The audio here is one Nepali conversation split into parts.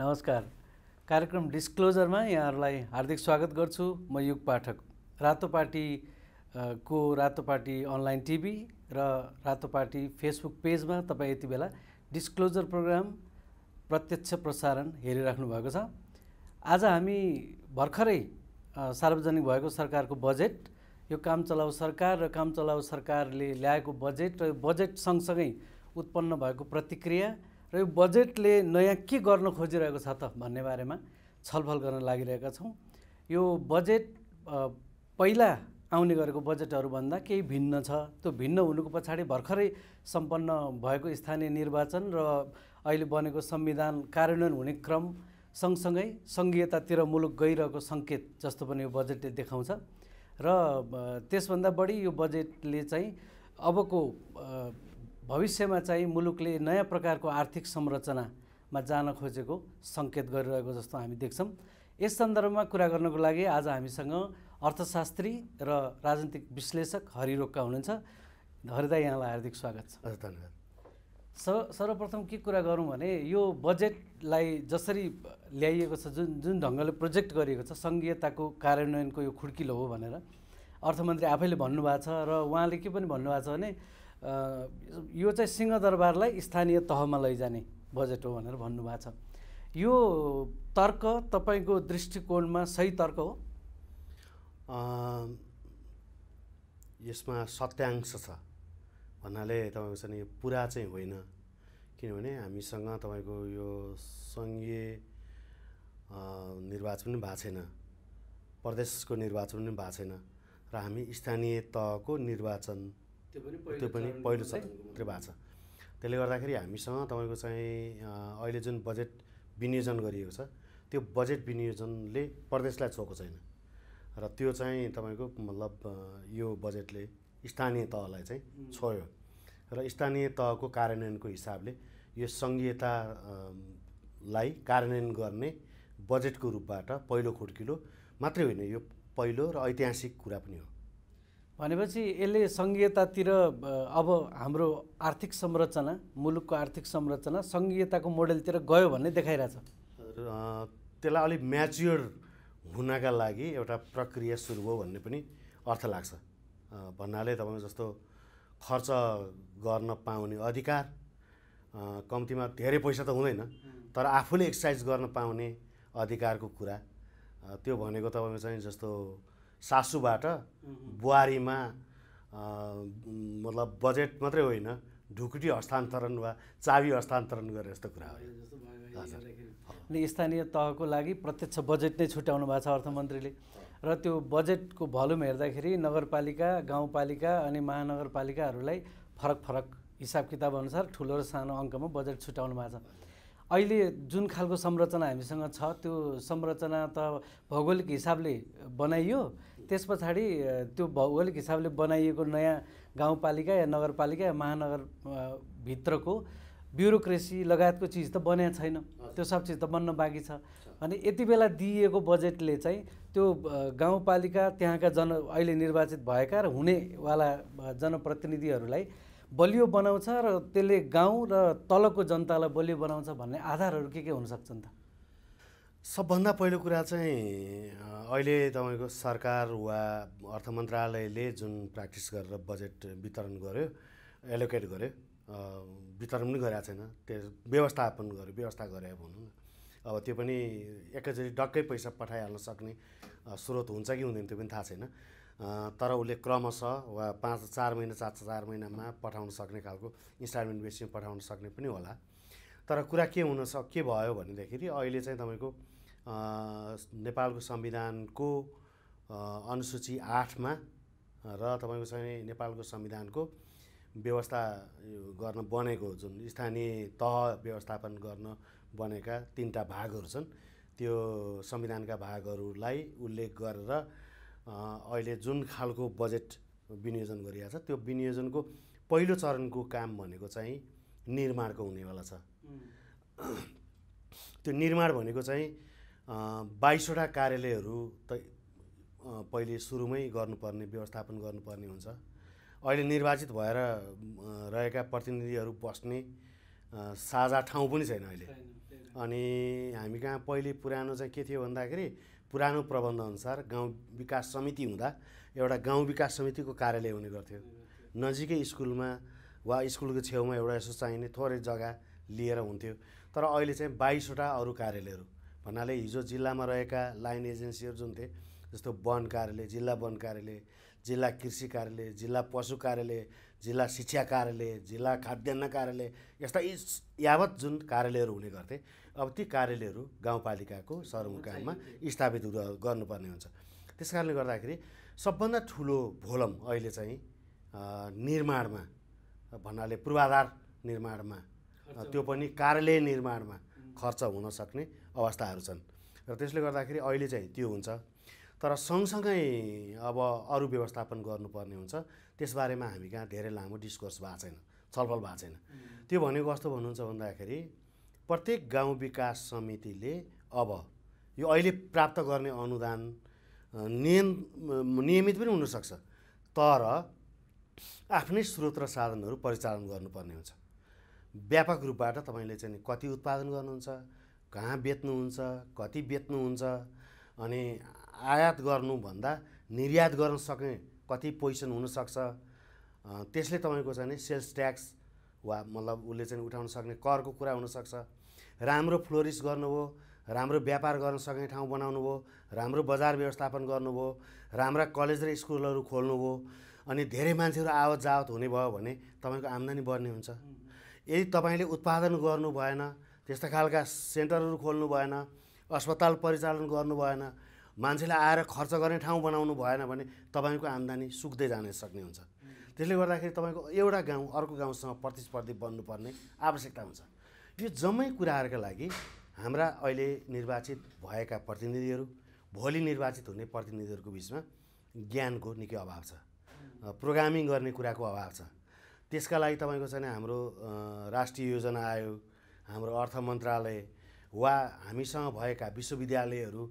नमस्कार कार्यक्रम डिस्क्लोजरमा यहाँहरूलाई हार्दिक स्वागत गर्छु म युग पाठक रातो पार्टी को रातो पार्टी अनलाइन टिभी र रातो पार्टी फेसबुक पेजमा तपाईँ यति बेला डिस्क्लोजर प्रोग्राम प्रत्यक्ष प्रसारण हेरिराख्नु भएको छ आज हामी भर्खरै सार्वजनिक भएको सरकारको बजेट यो काम चलाउ सरकार र काम चलाउ सरकारले ल्याएको बजेट र बजेट सँगसँगै उत्पन्न भएको प्रतिक्रिया र यो बजेटले नयाँ के गर्न खोजिरहेको छ त भन्ने बारेमा छलफल गर्न लागिरहेका छौँ यो बजेट पहिला आउने गरेको बजेटहरूभन्दा केही भिन्न छ त्यो भिन्न हुनुको पछाडि भर्खरै सम्पन्न भएको स्थानीय निर्वाचन र अहिले बनेको संविधान कार्यान्वयन हुने क्रम सँगसँगै सङ्घीयतातिर मुलुक गइरहेको सङ्केत जस्तो पनि यो बजेटले देखाउँछ र त्यसभन्दा बढी यो बजेटले चाहिँ अबको भविष्यमा चाहिँ मुलुकले नयाँ प्रकारको आर्थिक संरचनामा जान खोजेको सङ्केत गरिरहेको जस्तो हामी देख्छौँ यस सन्दर्भमा कुरा गर्नको लागि आज हामीसँग अर्थशास्त्री र राजनीतिक विश्लेषक हरिरोक्का हुनुहुन्छ हरिदा यहाँलाई हार्दिक स्वागत छ धन्यवाद स सर्वप्रथम के कुरा गरौँ भने यो बजेटलाई जसरी ल्याइएको छ जुन जुन ढङ्गले प्रोजेक्ट गरिएको छ सङ्घीयताको कार्यान्वयनको यो खुड्किलो हो भनेर अर्थमन्त्री आफैले भन्नुभएको छ र उहाँले के पनि भन्नुभएको छ भने यो चाहिँ सिंहदरबारलाई स्थानीय तहमा लैजाने बजेट हो भनेर भन्नुभएको छ यो तर्क तपाईँको दृष्टिकोणमा सही तर्क हो यसमा सत्यांश छ भन्नाले तपाईँको चाहिँ यो पुरा चाहिँ होइन किनभने हामीसँग तपाईँको यो सङ्घीय निर्वाचन पनि भएको छैन प्रदेशको निर्वाचन पनि भएको छैन र हामी स्थानीय तहको निर्वाचन त्यो पनि पहिलो चरणको भएको छ त्यसले गर्दाखेरि हामीसँग तपाईँको चाहिँ अहिले जुन बजेट विनियोजन गरिएको छ त्यो बजेट विनियोजनले प्रदेशलाई छोएको छैन र त्यो चाहिँ तपाईँको मतलब यो बजेटले स्थानीय तहलाई चाहिँ छोयो र स्थानीय तहको कार्यान्वयनको हिसाबले यो सङ्घीयतालाई कार्यान्वयन गर्ने बजेटको रूपबाट पहिलो खुड्किलो मात्रै होइन यो पहिलो र ऐतिहासिक कुरा पनि हो भनेपछि यसले सङ्घीयतातिर अब हाम्रो आर्थिक संरचना मुलुकको आर्थिक संरचना सङ्घीयताको मोडेलतिर गयो भन्ने देखाइरहेछ त्यसलाई अलिक म्याच्योर हुनका लागि एउटा प्रक्रिया सुरु भयो भन्ने पनि अर्थ लाग्छ भन्नाले तपाईँको जस्तो खर्च गर्न पाउने अधिकार कम्तीमा धेरै पैसा त हुँदैन तर आफूले एक्सर्साइज गर्न पाउने अधिकारको कुरा त्यो भनेको तपाईँको चाहिँ जस्तो सासुबाट बुहारीमा मतलब बजेट मात्रै होइन ढुकुटी हस्तान्तरण वा चाबी हस्तान्तरण गरे जस्तो कुरा हो स्थानीय तहको लागि प्रत्यक्ष बजेट नै छुट्याउनु भएको छ अर्थमन्त्रीले र त्यो बजेटको भल्युम हेर्दाखेरि नगरपालिका गाउँपालिका अनि महानगरपालिकाहरूलाई फरक फरक हिसाब किताब अनुसार ठुलो र सानो अङ्कमा बजेट छुट्याउनु भएको छ अहिले जुन खालको संरचना हामीसँग छ त्यो संरचना त भौगोलिक हिसाबले बनाइयो त्यस पछाडि त्यो भौगोलिक हिसाबले बनाइएको नयाँ गाउँपालिका या नगरपालिका या महानगर भित्रको ब्युरोक्रेसी लगायतको चिज त बने छैन त्यो सब चिज त बन्न बाँकी छ अनि यति बेला दिइएको बजेटले चाहिँ त्यो गाउँपालिका त्यहाँका जन अहिले निर्वाचित भएका र हुनेवाला जनप्रतिनिधिहरूलाई बलियो बनाउँछ र त्यसले गाउँ र तलको जनतालाई बलियो बनाउँछ भन्ने आधारहरू के के हुनसक्छन् त सबभन्दा पहिलो कुरा चाहिँ अहिले तपाईँको सरकार वा अर्थ मन्त्रालयले जुन प्र्याक्टिस गरेर बजेट वितरण गर्यो एलोकेट गर्यो वितरण पनि गरेका छैन त्यो व्यवस्थापन गर्यो व्यवस्था गरे भनौँ न अब त्यो पनि एकैचोटि डक्कै पैसा पठाइहाल्न सक्ने स्रोत हुन्छ कि हुँदैन त्यो पनि थाहा छैन तर उसले क्रमशः वा पाँच चार महिना चार चार महिनामा पठाउन सक्ने खालको इन्स्टलमेन्ट बेसीमा पठाउन सक्ने पनि होला तर कुरा के हुन के भयो भनेदेखि अहिले चाहिँ तपाईँको नेपालको संविधानको अनुसूची आठमा र तपाईँको चाहिँ नेपालको संविधानको व्यवस्था गर्न बनेको जुन स्थानीय तह व्यवस्थापन गर्न बनेका तिनवटा भागहरू छन् त्यो संविधानका भागहरूलाई उल्लेख गरेर अहिले जुन खालको बजेट विनियोजन गरिरहेको छ त्यो विनियोजनको पहिलो चरणको काम भनेको चाहिँ निर्माणको हुनेवाला छ त्यो निर्माण भनेको चाहिँ बाइसवटा कार्यालयहरू त पहिले सुरुमै गर्नुपर्ने व्यवस्थापन गर्नुपर्ने हुन्छ अहिले निर्वाचित भएर रहेका प्रतिनिधिहरू बस्ने साझा ठाउँ पनि छैन अहिले अनि हामी कहाँ पहिले पुरानो चाहिँ के थियो भन्दाखेरि पुरानो प्रबन्धअनुसार गाउँ विकास समिति हुँदा एउटा गाउँ विकास समितिको कार्यालय हुने गर्थ्यो नजिकै स्कुलमा वा स्कुलको छेउमा एउटा यसो चाहिने थोरै जग्गा लिएर हुन्थ्यो तर अहिले चाहिँ बाइसवटा अरू कार्यालयहरू भन्नाले हिजो जिल्लामा रहेका लाइन एजेन्सीहरू जुन थिए जस्तो वन कार्यालय जिल्ला वन कार्यालय जिल्ला कृषि कार्यालय जिल्ला पशु कार्यालय जिल्ला शिक्षा कार्यालय जिल्ला खाद्यान्न कार्यालय यस्ता यी यावत जुन कार्यालयहरू हुने गर्थे अब ती कार्यालयहरू गाउँपालिकाको सरमुकाममा स्थापित गर्नुपर्ने हुन्छ त्यस कारणले गर्दाखेरि सबभन्दा ठुलो भोलम अहिले चाहिँ निर्माणमा भन्नाले पूर्वाधार निर्माणमा त्यो पनि कार्यालय निर्माणमा खर्च हुनसक्ने अवस्थाहरू छन् र त्यसले गर्दाखेरि अहिले चाहिँ त्यो हुन्छ तर सँगसँगै अब अरू व्यवस्थापन गर्नुपर्ने हुन्छ त्यसबारेमा हामी कहाँ धेरै लामो डिस्कोर्स भएको छैन छलफल भएको छैन त्यो भनेको कस्तो भन्नुहुन्छ भन्दाखेरि प्रत्येक गाउँ विकास समितिले अब यो अहिले प्राप्त गर्ने अनुदान नियम नियमित पनि हुनसक्छ तर आफ्नै स्रोत र साधनहरू परिचालन गर्नुपर्ने हुन्छ व्यापक रूपबाट तपाईँले चाहिँ कति उत्पादन गर्नुहुन्छ कहाँ बेच्नुहुन्छ कति बेच्नुहुन्छ अनि आयात गर्नुभन्दा निर्यात गर्न सक्ने कति पोजिसन हुनसक्छ त्यसले तपाईँको चाहिँ सेल्स ट्याक्स वा मतलब उसले चाहिँ उठाउन सक्ने करको कुरा हुनसक्छ राम्रो फ्लोरिस गर्नुभयो राम्रो व्यापार गर्न सक्ने ठाउँ बनाउनु भयो राम्रो बजार व्यवस्थापन गर्नुभयो राम्रा कलेज र स्कुलहरू खोल्नुभयो अनि धेरै मान्छेहरू आवत जावत हुने भयो भने तपाईँको आम्दानी बढ्ने हुन्छ यदि तपाईँले उत्पादन गर्नु भएन त्यस्ता खालका सेन्टरहरू खोल्नु भएन अस्पताल परिचालन गर्नु भएन मान्छेले आएर खर्च गर्ने ठाउँ बनाउनु भएन भने तपाईँको आम्दानी सुक्दै जान सक्ने हुन्छ त्यसले गर्दाखेरि तपाईँको एउटा गाउँ अर्को गाउँसँग प्रतिस्पर्धी बन्नुपर्ने आवश्यकता हुन्छ यो जम्मै कुराहरूका लागि हाम्रा अहिले निर्वाचित भएका प्रतिनिधिहरू भोलि निर्वाचित हुने प्रतिनिधिहरूको बिचमा ज्ञानको निकै अभाव छ प्रोग्रामिङ गर्ने कुराको अभाव छ त्यसका लागि तपाईँको चाहिँ हाम्रो राष्ट्रिय योजना आयोग हाम्रो अर्थ मन्त्रालय वा हामीसँग भएका विश्वविद्यालयहरू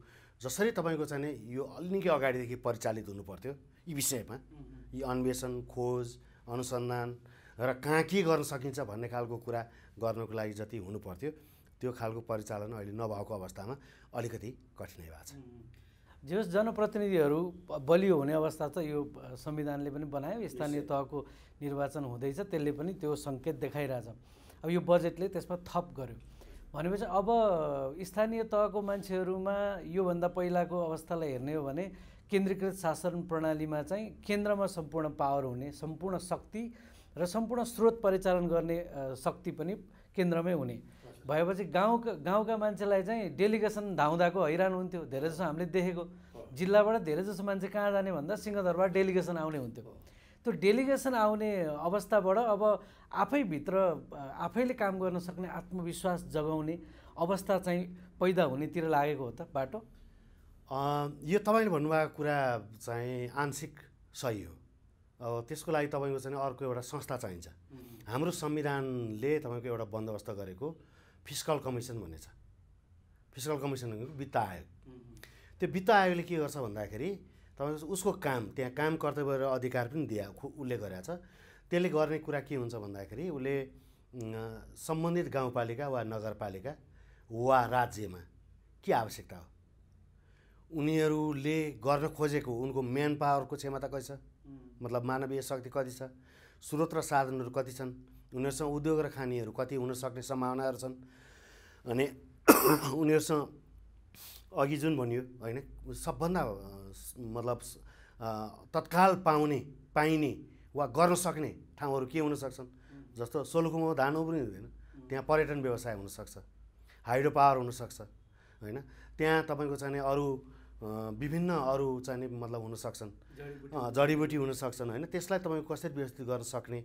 जसरी तपाईँको चाहिँ यो निकै अगाडिदेखि परिचालित हुनुपर्थ्यो यी विषयमा यी अन्वेषण खोज अनुसन्धान र कहाँ के गर्न सकिन्छ भन्ने खालको कुरा गर्नको लागि जति हुनुपर्थ्यो त्यो खालको परिचालन अहिले नभएको अवस्थामा अलिकति कठिनाइ भएको छ जस जनप्रतिनिधिहरू बलियो हुने अवस्था त यो संविधानले पनि बनायो स्थानीय तहको निर्वाचन हुँदैछ त्यसले पनि त्यो सङ्केत देखाइरहेछ अब यो बजेटले त्यसमा थप गर्यो भनेपछि अब स्थानीय तहको मान्छेहरूमा योभन्दा पहिलाको अवस्थालाई हेर्ने हो भने केन्द्रीकृत शासन प्रणालीमा चाहिँ केन्द्रमा सम्पूर्ण पावर हुने सम्पूर्ण शक्ति र सम्पूर्ण स्रोत परिचालन गर्ने शक्ति पनि केन्द्रमै हुने भएपछि गाउँका गाउँका मान्छेलाई चाहिँ डेलिगेसन धाउँदाको हैरान हुन्थ्यो धेरैजसो हामीले देखेको जिल्लाबाट धेरै जसो मान्छे कहाँ जाने भन्दा सिंहदरबार डेलिगेसन आउने हुन्थ्यो त्यो डेलिगेसन आउने अवस्थाबाट अब आफैभित्र आफैले काम गर्न सक्ने आत्मविश्वास जगाउने अवस्था चाहिँ पैदा हुनेतिर लागेको हो त बाटो यो तपाईँले भन्नुभएको कुरा चाहिँ आंशिक सही हो अब त्यसको लागि तपाईँको चाहिँ अर्को एउटा संस्था चाहिन्छ हाम्रो संविधानले तपाईँको एउटा बन्दोबस्त गरेको फिस्कल कमिसन भन्ने छ फिस्कल कमिसन भनेको वित्त आयोग त्यो वित्त आयोगले के गर्छ भन्दाखेरि तपाईँको उसको काम त्यहाँ काम कर्तव्य र अधिकार पनि दिए उसले गरेका छ त्यसले गर्ने कुरा के हुन्छ भन्दाखेरि उसले सम्बन्धित गाउँपालिका वा नगरपालिका वा राज्यमा के आवश्यकता हो उनीहरूले गर्न खोजेको उनको म्यान पावरको क्षमता कति छ मतलब मानवीय शक्ति कति छ स्रोत र साधनहरू कति छन् उनीहरूसँग उद्योग र खानीहरू कति हुन सक्ने सम्भावनाहरू छन् अनि उनीहरूसँग अघि जुन भनियो होइन सबभन्दा मतलब तत्काल पाउने पाइने वा गर्न सक्ने ठाउँहरू के हुन सक्छन् जस्तो सोलुखुमा धान पनि हुँदैन त्यहाँ पर्यटन व्यवसाय हुनसक्छ हाइड्रो पावर हुनसक्छ होइन त्यहाँ तपाईँको चाहिँ अरू विभिन्न अरू चाहिँ मतलब हुनसक्छन् जडीबुटी हुनसक्छन् होइन त्यसलाई तपाईँको कसरी व्यवस्थित गर्न सक्ने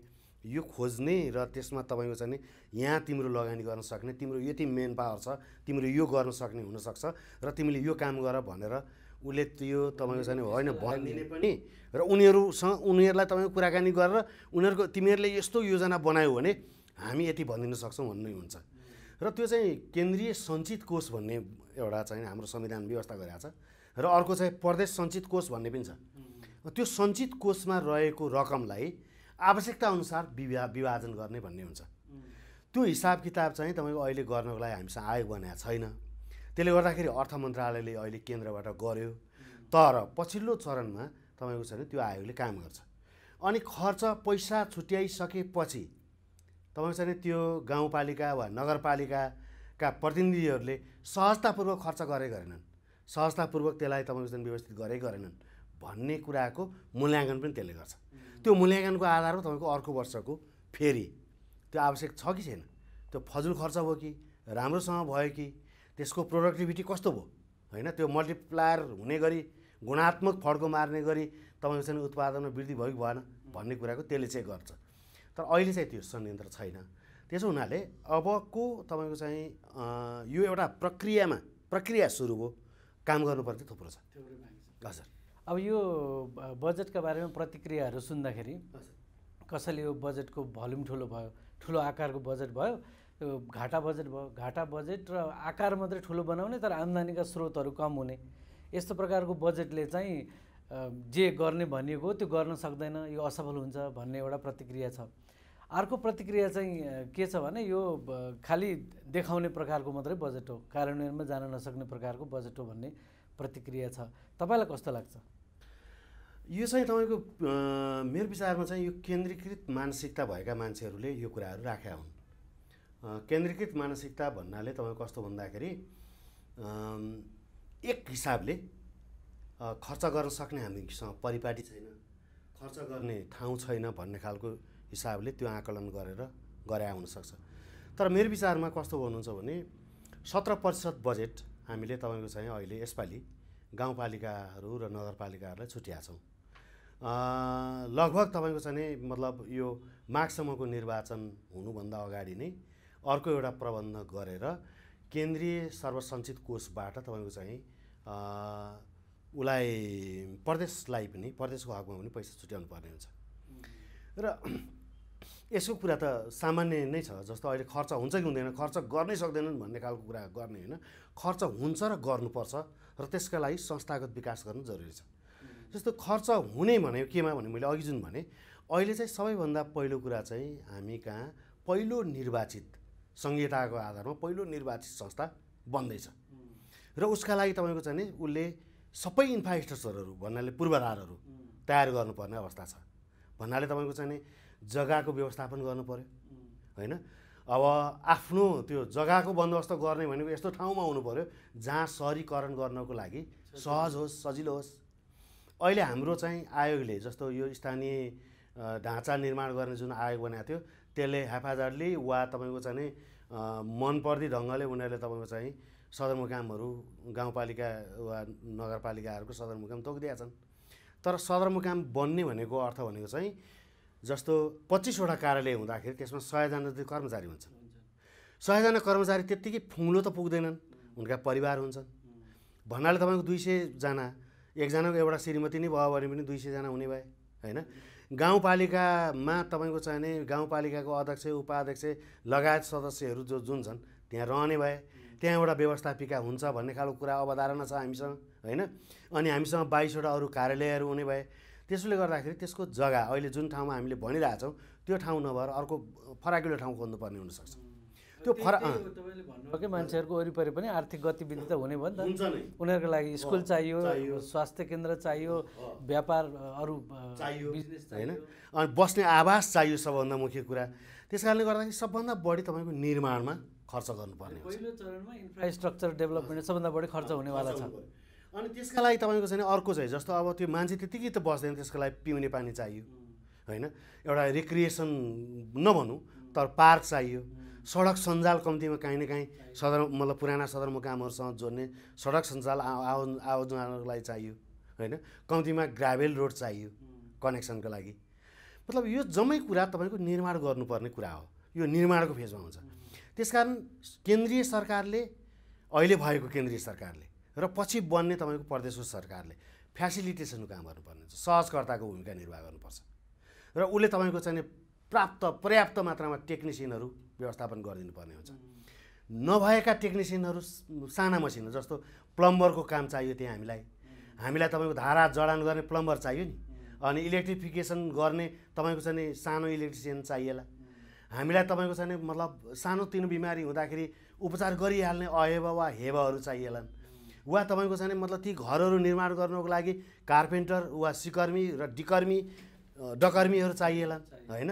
यो खोज्ने र त्यसमा तपाईँको चाहिँ यहाँ तिम्रो लगानी गर्न सक्ने तिम्रो यति मेन पावर छ तिम्रो यो गर्न सक्ने हुनसक्छ र तिमीले यो काम गर भनेर उसले त्यो तपाईँको चाहिँ होइन भनिदिने पनि र उनीहरूसँग उनीहरूलाई तपाईँको कुराकानी गरेर उनीहरूको तिमीहरूले यस्तो योजना बनायो भने हामी यति भनिदिन सक्छौँ भन्ने हुन्छ र त्यो चाहिँ केन्द्रीय सञ्चित कोष भन्ने एउटा चाहिँ हाम्रो संविधान व्यवस्था गरिरहेको छ र अर्को चाहिँ प्रदेश सञ्चित कोष भन्ने पनि छ त्यो सञ्चित कोषमा रहेको रकमलाई आवश्यकताअनुसार विभा विभाजन गर्ने भन्ने हुन्छ त्यो हिसाब किताब चाहिँ तपाईँको अहिले गर्नको लागि हामीसँग आयोग बनाएको छैन त्यसले गर्दाखेरि अर्थ मन्त्रालयले अहिले केन्द्रबाट गर्यो तर पछिल्लो चरणमा तपाईँको छैन त्यो आयोगले काम गर्छ अनि खर्च पैसा छुट्याइसकेपछि तपाईँको छैन त्यो गाउँपालिका वा नगरपालिकाका प्रतिनिधिहरूले सहजतापूर्वक खर्च गरे गरेनन् सहजतापूर्वक त्यसलाई तपाईँको व्यवस्थित गरे गरेनन् भन्ने कुराको मूल्याङ्कन पनि त्यसले गर्छ त्यो मूल्याङ्कनको आधारमा तपाईँको अर्को वर्षको फेरि त्यो आवश्यक छ कि छैन त्यो फजुल खर्च भयो कि राम्रोसँग भयो कि त्यसको प्रोडक्टिभिटी कस्तो भयो होइन त्यो मल्टिप्लायर हुने गरी गुणात्मक फड्को मार्ने गरी तपाईँको चाहिँ उत्पादनमा वृद्धि भयो कि भएन भन्ने कुराको त्यसले चाहिँ गर्छ तर अहिले चाहिँ त्यो संयन्त्र छैन त्यसो हुनाले अबको तपाईँको चाहिँ यो एउटा प्रक्रियामा प्रक्रिया सुरु भयो काम गर्नुपर्ने थुप्रो छ हजुर अब यो बजेटका बारेमा प्रतिक्रियाहरू सुन्दाखेरि कसैले यो बजेटको भल्युम ठुलो भयो ठुलो आकारको बजेट भयो त्यो घाटा बजेट भयो घाटा बजेट र आकार मात्रै ठुलो बनाउने तर आम्दानीका स्रोतहरू कम हुने यस्तो प्रकारको बजेटले चाहिँ जे गर्ने भनिएको त्यो गर्न सक्दैन यो असफल हुन्छ भन्ने एउटा प्रतिक्रिया छ अर्को प्रतिक्रिया चाहिँ के छ भने यो खालि देखाउने प्रकारको मात्रै बजेट हो कार्यान्वयनमा जान नसक्ने प्रकारको बजेट हो भन्ने प्रतिक्रिया छ तपाईँलाई कस्तो लाग्छ यो चाहिँ तपाईँको मेरो विचारमा चाहिँ यो केन्द्रीकृत मानसिकता भएका मान्छेहरूले यो कुराहरू राखेका हुन् केन्द्रीकृत मानसिकता भन्नाले तपाईँ कस्तो भन्दाखेरि एक हिसाबले खर्च गर्न सक्ने हामीसँग परिपाटी छैन खर्च गर्ने ठाउँ छैन भन्ने खालको हिसाबले त्यो आकलन गरेर गरे हुनसक्छ तर मेरो विचारमा कस्तो भन्नुहुन्छ भने सत्र प्रतिशत बजेट हामीले तपाईँको चाहिँ अहिले यसपालि गाउँपालिकाहरू र नगरपालिकाहरूलाई छुट्याएको छौँ लगभग तपाईँको चाहिँ नि मतलब यो माघसम्मको निर्वाचन हुनुभन्दा अगाडि नै अर्को एउटा प्रबन्ध गरेर केन्द्रीय सर्वसञ्चित कोषबाट तपाईँको चाहिँ उसलाई प्रदेशलाई पनि प्रदेशको हकमा पनि पैसा छुट्याउनु पर्ने हुन्छ र यसको कुरा त सामान्य नै छ जस्तो अहिले खर्च हुन्छ कि हुँदैन खर्च गर्नै सक्दैनन् भन्ने खालको कुरा गर्ने होइन खर्च हुन्छ र गर्नुपर्छ र त्यसका लागि संस्थागत विकास गर्नु जरुरी छ जस्तो खर्च हुने भने केमा भने मैले अघि जुन भने अहिले चाहिँ सबैभन्दा पहिलो कुरा चाहिँ हामी कहाँ पहिलो निर्वाचित संहिताको आधारमा पहिलो निर्वाचित संस्था बन्दैछ र उसका लागि तपाईँको चाहिँ नि उसले सबै इन्फ्रास्ट्रक्चरहरू भन्नाले पूर्वाधारहरू तयार गर्नुपर्ने अवस्था छ भन्नाले तपाईँको चाहिँ नि जग्गाको व्यवस्थापन गर्नु पऱ्यो होइन अब आफ्नो त्यो जग्गाको बन्दोबस्त गर्ने भनेको यस्तो ठाउँमा हुनु पऱ्यो जहाँ सहरीकरण गर्नको लागि सहज होस् सजिलो होस् अहिले हाम्रो चाहिँ आयोगले जस्तो यो स्थानीय ढाँचा निर्माण गर्ने जुन आयोग बनाएको थियो त्यसले हेफाजतले वा तपाईँको चाहिँ मनपर्दी ढङ्गले उनीहरूले तपाईँको चाहिँ सदरमुकामहरू गाउँपालिका वा नगरपालिकाहरूको सदरमुकाम तोकिदिएका छन् तर सदरमुकाम बन्ने भनेको अर्थ भनेको चाहिँ जस्तो पच्चिसवटा कार्यालय हुँदाखेरि त्यसमा सयजना जति कर्मचारी हुन्छन् सयजना कर्मचारी त्यत्तिकै फुङ्लो त पुग्दैनन् उनका परिवार हुन्छन् भन्नाले तपाईँको दुई सयजना एकजनाको एउटा श्रीमती नै भयो भने पनि दुई सयजना हुने भए होइन गाउँपालिकामा तपाईँको चाहिने गाउँपालिकाको अध्यक्ष उपाध्यक्ष लगायत सदस्यहरू जो जुन छन् त्यहाँ रहने भए त्यहाँ एउटा व्यवस्थापिका हुन्छ भन्ने खालको कुरा अवधारणा छ हामीसँग होइन अनि हामीसँग बाइसवटा अरू कार्यालयहरू हुने भए त्यसले गर्दाखेरि त्यसको जग्गा अहिले जुन ठाउँमा हामीले भनिरहेछौँ त्यो ठाउँ नभएर अर्को फराकिलो ठाउँ खोज्नुपर्ने हुनसक्छ त्यो फरक कि मान्छेहरूको वरिपरि पनि आर्थिक गतिविधि त हुने भयो नि त उनीहरूको लागि स्कुल चाहियो स्वास्थ्य केन्द्र चाहियो व्यापार अरू चाहियो बिजनेस होइन अनि बस्ने आवास चाहियो सबभन्दा मुख्य कुरा त्यस कारणले गर्दाखेरि सबभन्दा बढी तपाईँको निर्माणमा खर्च गर्नुपर्ने पहिलो चरणमा इन्फ्रास्ट्रक्चर डेभलपमेन्ट सबभन्दा बढी खर्च हुनेवाला छ अनि त्यसका लागि तपाईँको चाहिँ अर्को चाहिँ जस्तो अब त्यो मान्छे त्यतिकै त बस्दैन त्यसको लागि पिउने पानी चाहियो होइन एउटा रिक्रिएसन नभनौँ तर पार्क चाहियो सडक सञ्जाल कम्तीमा काहीँ न काहीँ सदर मतलब पुराना सदरमुकामहरूसँग जोड्ने सडक सञ्जाल आव आवाजनको लागि चाहियो होइन कम्तीमा ग्राभेल रोड चाहियो कनेक्सनको लागि मतलब यो जम्मै कुरा तपाईँको निर्माण गर्नुपर्ने कुरा हो यो निर्माणको फेजमा हुन्छ त्यसकारण केन्द्रीय सरकारले अहिले भएको केन्द्रीय सरकारले र पछि बन्ने तपाईँको प्रदेशको सरकारले फेसिलिटेसनको काम गर्नुपर्ने हुन्छ सहजकर्ताको भूमिका निर्वाह गर्नुपर्छ र उसले तपाईँको चाहिँ प्राप्त पर्याप्त मात्रामा टेक्निसियनहरू व्यवस्थापन गरिदिनुपर्ने हुन्छ नभएका टेक्निसियनहरू साना मसिनो जस्तो प्लम्बरको काम चाहियो त्यहाँ हामीलाई हामीलाई तपाईँको धारा जडान गर्ने प्लम्बर चाहियो नि अनि इलेक्ट्रिफिकेसन गर्ने तपाईँको छ नि सानो इलेक्ट्रिसियन चाहिएला हामीलाई तपाईँको छ नि मतलब तिनो बिमारी हुँदाखेरि उपचार गरिहाल्ने अहेब वा हेबहरू चाहिएलान् वा तपाईँको छ नि मतलब ती घरहरू निर्माण गर्नुको लागि कार्पेन्टर वा सिकर्मी र डिकर्मी डकर्मीहरू चाहिएलान् होइन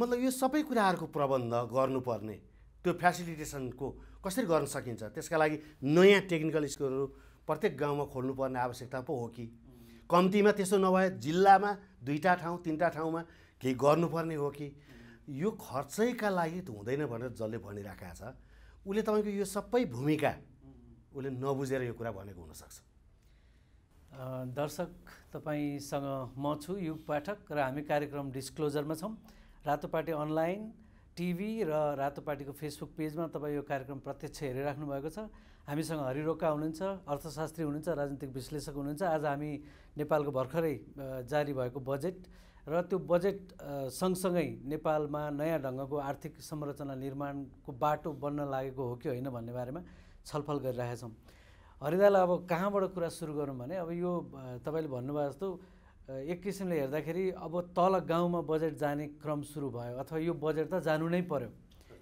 मतलब यो सबै कुराहरूको प्रबन्ध गर्नुपर्ने त्यो फेसिलिटेसनको कसरी गर्न सकिन्छ त्यसका लागि नयाँ टेक्निकल स्कुलहरू प्रत्येक गाउँमा खोल्नुपर्ने आवश्यकता पो हो कि कम्तीमा त्यसो नभए जिल्लामा दुईवटा ठाउँ तिनवटा ठाउँमा केही गर्नुपर्ने हो कि यो खर्चैका लागि त हुँदैन भनेर जसले भनिराखेको छ उसले तपाईँको यो सबै भूमिका उसले नबुझेर यो कुरा भनेको हुनसक्छ दर्शक तपाईँसँग म छु युग पाठक र हामी कार्यक्रम डिस्क्लोजरमा छौँ रातो पार्टी अनलाइन टिभी र रातो पार्टीको फेसबुक पेजमा तपाईँ यो कार्यक्रम प्रत्यक्ष हेरिराख्नु भएको छ हामीसँग हरिरोका हुनुहुन्छ अर्थशास्त्री हुनुहुन्छ राजनीतिक विश्लेषक हुनुहुन्छ आज हामी नेपालको भर्खरै जारी भएको बजेट र त्यो बजेट सँगसँगै नेपालमा नयाँ ढङ्गको आर्थिक संरचना निर्माणको बाटो बन्न लागेको हो कि होइन भन्ने बारेमा छलफल गरिरहेका गरिरहेछौँ हरिदालाई अब कहाँबाट कुरा सुरु गरौँ भने अब यो तपाईँले भन्नुभयो जस्तो एक किसिमले हेर्दाखेरि अब तल गाउँमा बजेट जाने क्रम सुरु भयो अथवा यो बजेट त जानु नै पर्यो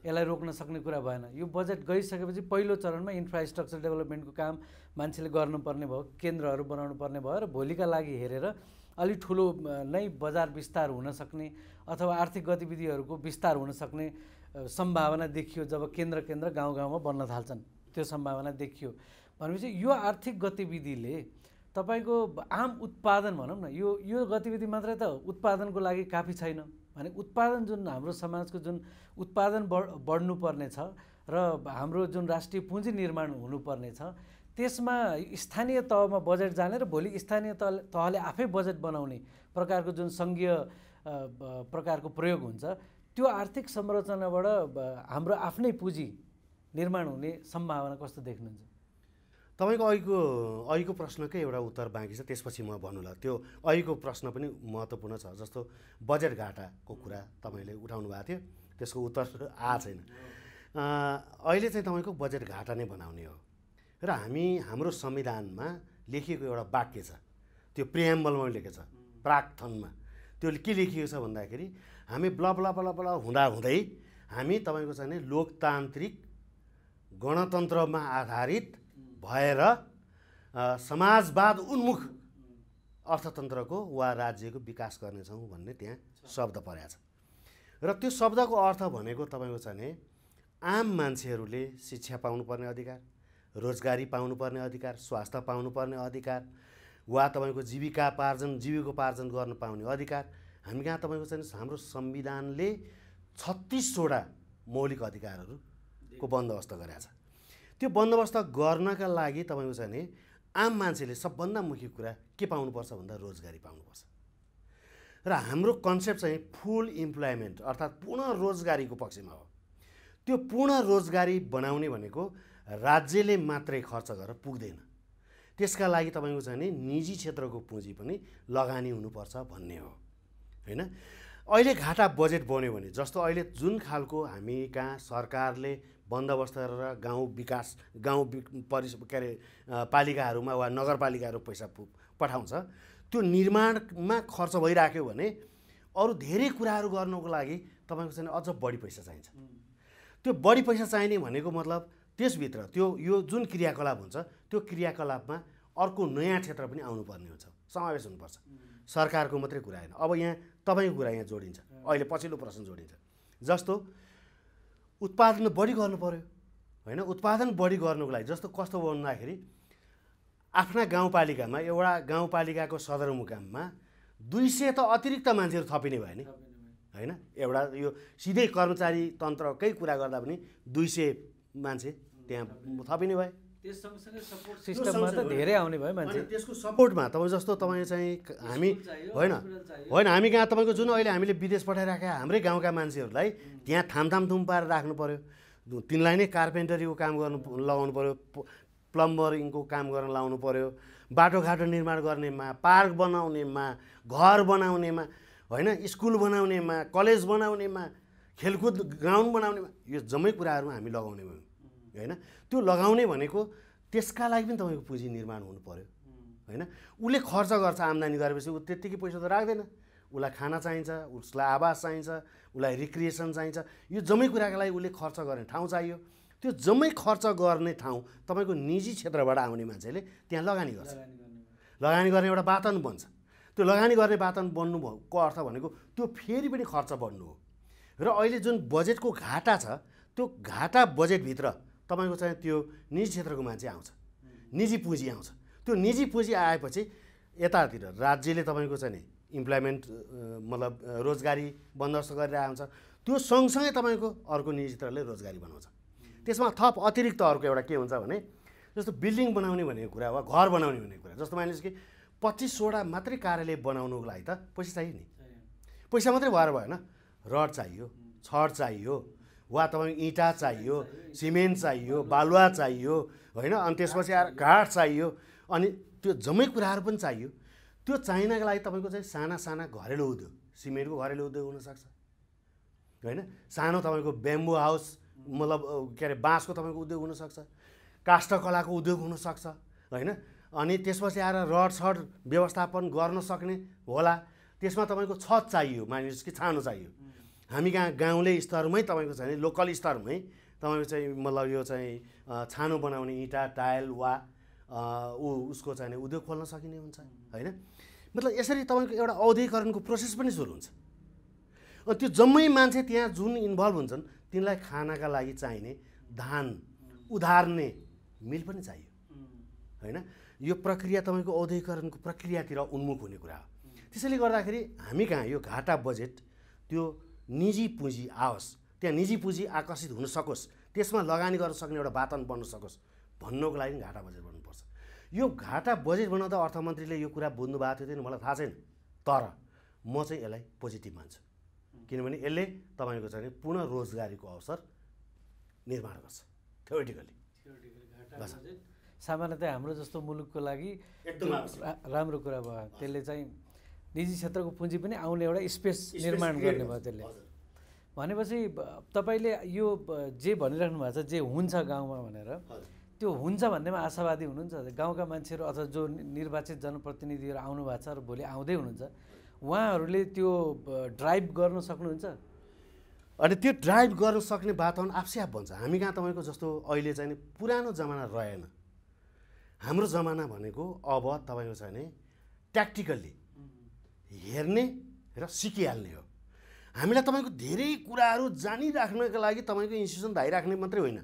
यसलाई रोक्न सक्ने कुरा भएन यो बजेट गइसकेपछि पहिलो चरणमा इन्फ्रास्ट्रक्चर डेभलपमेन्टको काम मान्छेले गर्नुपर्ने भयो केन्द्रहरू बनाउनु पर्ने भयो र भोलिका लागि हेरेर अलिक ठुलो नै बजार विस्तार हुनसक्ने अथवा आर्थिक गतिविधिहरूको विस्तार हुनसक्ने सम्भावना देखियो जब केन्द्र केन्द्र गाउँ गाउँमा बन्न थाल्छन् त्यो सम्भावना देखियो भनेपछि यो आर्थिक गतिविधिले तपाईँको आम उत्पादन भनौँ न यो यो गतिविधि मात्रै त उत्पादनको लागि काफी छैन भने उत्पादन जुन हाम्रो समाजको जुन उत्पादन बढ बढ्नुपर्ने छ र हाम्रो जुन राष्ट्रिय पुँजी निर्माण हुनुपर्ने छ त्यसमा स्थानीय तहमा बजेट जाने र भोलि स्थानीय तह तहले आफै बजेट बनाउने प्रकारको जुन सङ्घीय प्रकारको प्रयोग हुन्छ त्यो आर्थिक संरचनाबाट हाम्रो आफ्नै पुँजी निर्माण हुने सम्भावना कस्तो देख्नुहुन्छ तपाईँको अहिलेको अहिलेको प्रश्नकै एउटा उत्तर बाँकी छ त्यसपछि म भन्नुला त्यो अहिलेको प्रश्न पनि महत्त्वपूर्ण छ जस्तो बजेट घाटाको कुरा तपाईँले उठाउनु भएको थियो त्यसको उत्तर आ छैन अहिले चाहिँ तपाईँको बजेट घाटा नै बनाउने हो र हामी हाम्रो संविधानमा लेखिएको एउटा वाक्य छ त्यो प्रियाम्बलमा लेखेको छ प्राक्थनमा त्यो के लेखिएको छ भन्दाखेरि हामी ब्ल ब्ल ब्ल ब्ल हुँदा हुँदै हामी तपाईँको चाहिँ लोकतान्त्रिक गणतन्त्रमा आधारित भएर समाजवाद उन्मुख अर्थतन्त्रको वा राज्यको विकास गर्नेछौँ भन्ने त्यहाँ शब्द परेको छ र त्यो शब्दको अर्थ भनेको तपाईँको छ भने आम मान्छेहरूले शिक्षा पाउनुपर्ने अधिकार रोजगारी पाउनुपर्ने अधिकार स्वास्थ्य पाउनुपर्ने अधिकार वा तपाईँको जीविकापार्जन जीविकोपार्जन गर्न पाउने अधिकार हामी कहाँ तपाईँको छ चाहिँ हाम्रो संविधानले छत्तिसवटा मौलिक अधिकारहरूको बन्दोबस्त गरेका छ त्यो बन्दोबस्त गर्नका लागि तपाईँको छ भने आम मान्छेले सबभन्दा मुख्य कुरा के पाउनुपर्छ भन्दा रोजगारी पाउनुपर्छ र हाम्रो कन्सेप्ट चाहिँ फुल इम्प्लोइमेन्ट अर्थात् पूर्ण रोजगारीको पक्षमा हो त्यो पूर्ण रोजगारी बनाउने भनेको राज्यले मात्रै खर्च गरेर पुग्दैन त्यसका लागि तपाईँको चाहिँ निजी क्षेत्रको पुँजी पनि लगानी हुनुपर्छ भन्ने हो होइन अहिले घाटा बजेट बन्यो भने जस्तो अहिले जुन खालको हामी कहाँ सरकारले बन्दोबस्त गरेर गाउँ विकास गाउँ परिस के अरे पालिकाहरूमा वा नगरपालिकाहरू पैसा पठाउँछ त्यो निर्माणमा खर्च भइराख्यो भने अरू धेरै कुराहरू गर्नुको लागि तपाईँको चाहिँ अझ बढी पैसा चाहिन्छ त्यो बढी पैसा चाहिने भनेको मतलब त्यसभित्र त्यो यो जुन क्रियाकलाप हुन्छ त्यो क्रियाकलापमा अर्को नयाँ क्षेत्र पनि आउनुपर्ने हुन्छ समावेश हुनुपर्छ सरकारको मात्रै कुरा होइन अब यहाँ तपाईँको कुरा यहाँ जोडिन्छ अहिले पछिल्लो प्रश्न जोडिन्छ जस्तो उत्पादन बढी गर्नु पऱ्यो होइन उत्पादन बढी गर्नुको लागि जस्तो कस्तो भन्दाखेरि आफ्ना गाउँपालिकामा एउटा गाउँपालिकाको सदरमुकाममा दुई सय त अतिरिक्त मान्छेहरू थपिने भयो नि होइन एउटा यो सिधै कर्मचारी तन्त्रकै कुरा गर्दा पनि दुई सय मान्छे त्यहाँ थपिने भए सिस्टममा त धेरै आउने भयो मान्छे त्यसको सपोर्टमा तपाईँ जस्तो तपाईँ चाहिँ हामी होइन होइन हामी कहाँ तपाईँको जुन अहिले हामीले विदेश पठाइराखेका हाम्रै गाउँका मान्छेहरूलाई त्यहाँ थामथाम थुम पारेर राख्नु पऱ्यो तिनलाई नै कार्पेन्टरीको काम गर्नु लगाउनु पऱ्यो प्लम्बरिङको काम गर्न लाउनु पऱ्यो बाटोघाटो निर्माण गर्नेमा पार्क बनाउनेमा घर बनाउनेमा होइन स्कुल बनाउनेमा कलेज बनाउनेमा खेलकुद ग्राउन्ड बनाउनेमा यो जम्मै कुराहरूमा हामी लगाउने भयौँ होइन त्यो लगाउने भनेको त्यसका लागि पनि तपाईँको पुँजी निर्माण हुनु पऱ्यो होइन उसले खर्च गर्छ आम्दानी गरेपछि ऊ त्यत्तिकै पैसा त राख्दैन उसलाई खाना चाहिन्छ उसलाई आवास चाहिन्छ उसलाई रिक्रिएसन चाहिन्छ यो जम्मै कुराको लागि उसले खर्च गर्ने ठाउँ चाहियो त्यो जम्मै खर्च गर्ने ठाउँ तपाईँको निजी क्षेत्रबाट आउने मान्छेले त्यहाँ लगानी गर्छ लगानी गर्ने एउटा वातावरण बन्छ त्यो लगानी गर्ने वातावरण बन्नु भएको अर्थ भनेको त्यो फेरि पनि खर्च बढ्नु हो र अहिले जुन बजेटको घाटा छ त्यो घाटा बजेटभित्र तपाईँको चाहिँ त्यो निजी क्षेत्रको मान्छे आउँछ निजी पुँजी आउँछ त्यो निजी पुँजी आएपछि यतातिर राज्यले तपाईँको चाहिँ नि इम्प्लोइमेन्ट मतलब रोजगारी बन्दोबस्त गरेर आउँछ त्यो सँगसँगै तपाईँको अर्को निजी क्षेत्रले रोजगारी बनाउँछ त्यसमा थप अतिरिक्त अर्को एउटा के हुन्छ भने जस्तो बिल्डिङ बनाउने भनेको कुरा वा घर बनाउने भनेको कुरा जस्तो मानिस कि पच्चिसवटा मात्रै कार्यालय बनाउनुको लागि त पैसा चाहियो नि पैसा मात्रै भएर भएन रड चाहियो छड चाहियो वा तपाईँको इँटा चाहियो सिमेन्ट चाहियो बालुवा चाहियो होइन अनि त्यसपछि आएर घाट चाहियो अनि त्यो जम्मै कुराहरू पनि चाहियो त्यो चाहिनको लागि तपाईँको चाहिँ साना साना घरेलु उद्योग सिमेन्टको घरेलु उद्योग हुनसक्छ होइन सानो तपाईँको ब्याम्बो हाउस मतलब के अरे बाँसको तपाईँको उद्योग हुनसक्छ काष्ठकलाको उद्योग हुनसक्छ होइन अनि त्यसपछि आएर रड सड व्यवस्थापन गर्न सक्ने होला त्यसमा तपाईँको छत चाहियो मानिस कि छानो चाहियो हामी कहाँ गाउँले स्तरमै तपाईँको चाहिँ लोकल स्तरमै तपाईँको चाहिँ मतलब यो चाहिँ छानो बनाउने इँटा टायल वा ऊ उसको चाहिँ उद्योग खोल्न सकिने हुन्छ होइन मतलब यसरी तपाईँको एउटा औद्योगिकरणको प्रोसेस पनि सुरु हुन्छ अनि त्यो जम्मै मान्छे त्यहाँ जुन इन्भल्भ हुन्छन् तिनलाई खानाका लागि चाहिने धान उधार्ने मिल पनि चाहियो होइन यो प्रक्रिया तपाईँको औद्योगिकरणको प्रक्रियातिर उन्मुख हुने कुरा हो त्यसैले गर्दाखेरि हामी कहाँ यो घाटा बजेट त्यो निजी पुँजी आओस् त्यहाँ निजी पुँजी आकर्षित हुन सकोस् त्यसमा लगानी गर्न सक्ने एउटा वातावरण बन्न सकोस् भन्नको लागि घाटा बजेट बनाउनुपर्छ यो घाटा बजेट बनाउँदा अर्थमन्त्रीले यो कुरा बुझ्नु भएको थियो मलाई थाहा छैन तर म चाहिँ यसलाई पोजिटिभ मान्छु किनभने यसले तपाईँको चाहिँ पुनः रोजगारीको अवसर निर्माण गर्छ थ्योरिटिकली सामान्यतया हाम्रो जस्तो मुलुकको लागि एकदम राम्रो कुरा भयो त्यसले चाहिँ निजी क्षेत्रको पुँजी पनि आउने एउटा स्पेस निर्माण गर्ने भयो त्यसले भनेपछि तपाईँले यो जे भनिराख्नु भएको छ जे हुन्छ गाउँमा भनेर त्यो हुन्छ भन्नेमा आशावादी हुनुहुन्छ गाउँका मान्छेहरू अथवा जो निर्वाचित जनप्रतिनिधिहरू आउनु भएको छ र भोलि आउँदै हुनुहुन्छ उहाँहरूले त्यो ड्राइभ गर्न सक्नुहुन्छ अनि त्यो ड्राइभ गर्न सक्ने वातावरण आफसे आफ भन्छ हामी कहाँ तपाईँको जस्तो अहिले चाहिँ पुरानो जमाना रहेन हाम्रो जमाना भनेको अब तपाईँको चाहिँ भने ट्याक्टिकल्ली हेर्ने र सिकिहाल्ने हो हामीलाई तपाईँको धेरै कुराहरू जानिराख्नको लागि तपाईँको इन्स्टिट्युसन धाइराख्ने मात्रै होइन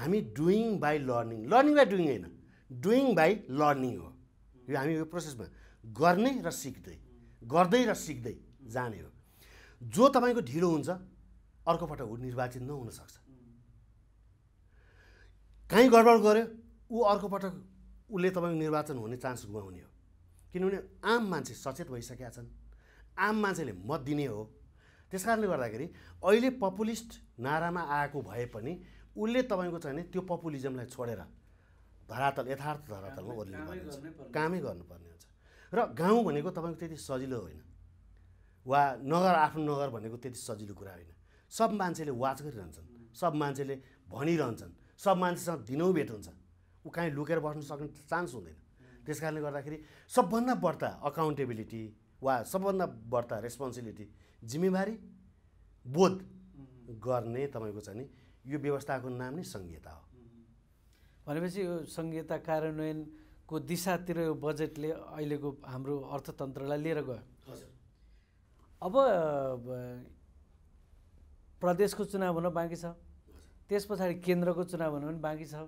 हामी doing by learning learning by doing होइन डुइङ बाई लर्निङ हो यो हामी यो प्रोसेसमा गर्ने र सिक्दै गर्दै र सिक्दै जाने हो जो तपाईँको ढिलो हुन्छ अर्कोपल्ट ऊ निर्वाचित नहुनसक्छ कहीँ गडबड गऱ्यो ऊ अर्कोपटक उसले तपाईँको निर्वाचन हुने चान्स गुमाउने हो किनभने आम मान्छे सचेत भइसकेका छन् आम मान्छेले मत दिने हो त्यस कारणले गर्दाखेरि अहिले पपुलिस्ट नारामा आएको भए पनि उसले तपाईँको चाहिँ त्यो पपुलिजमलाई छोडेर धरातल यथार्थ धरातलमा ओर्लिनु पर्ने हुन्छ कामै गर्नुपर्ने हुन्छ र गाउँ भनेको तपाईँको त्यति सजिलो होइन वा नगर आफ्नो नगर भनेको त्यति सजिलो कुरा होइन सब मान्छेले वाच गरिरहन्छन् सब मान्छेले भनिरहन्छन् सब मान्छेसँग दिनौ भेट हुन्छ ऊ काहीँ लुकेर बस्नु सक्ने चान्स हुँदैन त्यस कारणले गर्दाखेरि सबभन्दा बढ्ता अकाउन्टेबिलिटी वा सबभन्दा बढ्ता रेस्पोन्सिबिलिटी जिम्मेवारी बोध गर्ने तपाईँको चाहिँ यो व्यवस्थाको नाम नै सङ्घीयता हो भनेपछि यो सङ्घीयता कार्यान्वयनको दिशातिर यो बजेटले अहिलेको हाम्रो अर्थतन्त्रलाई लिएर गयो अब प्रदेशको चुनाव हुन बाँकी छ त्यस पछाडि केन्द्रको चुनाव हुन पनि बाँकी छ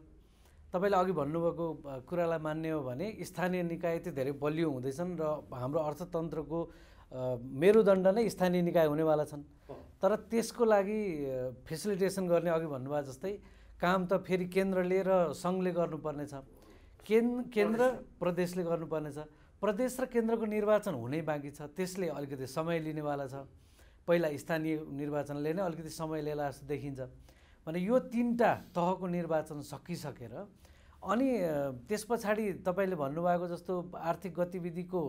तपाईँले अघि भन्नुभएको कुरालाई मान्ने हो भने स्थानीय निकाय चाहिँ धेरै बलियो हुँदैछन् र हाम्रो अर्थतन्त्रको मेरुदण्ड नै स्थानीय निकाय हुनेवाला छन् तर त्यसको लागि फेसिलिटेसन गर्ने अघि भन्नुभयो जस्तै काम त फेरि केन्द्रले र सङ्घले गर्नुपर्नेछ केन् केन्द्र प्रदेशले गर्नुपर्नेछ प्रदेश र केन्द्रको निर्वाचन हुनै बाँकी छ त्यसले अलिकति समय लिनेवाला छ पहिला स्थानीय निर्वाचनले नै अलिकति समय लिएला जस्तो देखिन्छ भने यो तिनवटा तहको निर्वाचन सकिसकेर अनि त्यस पछाडि तपाईँले भन्नुभएको जस्तो आर्थिक गतिविधिको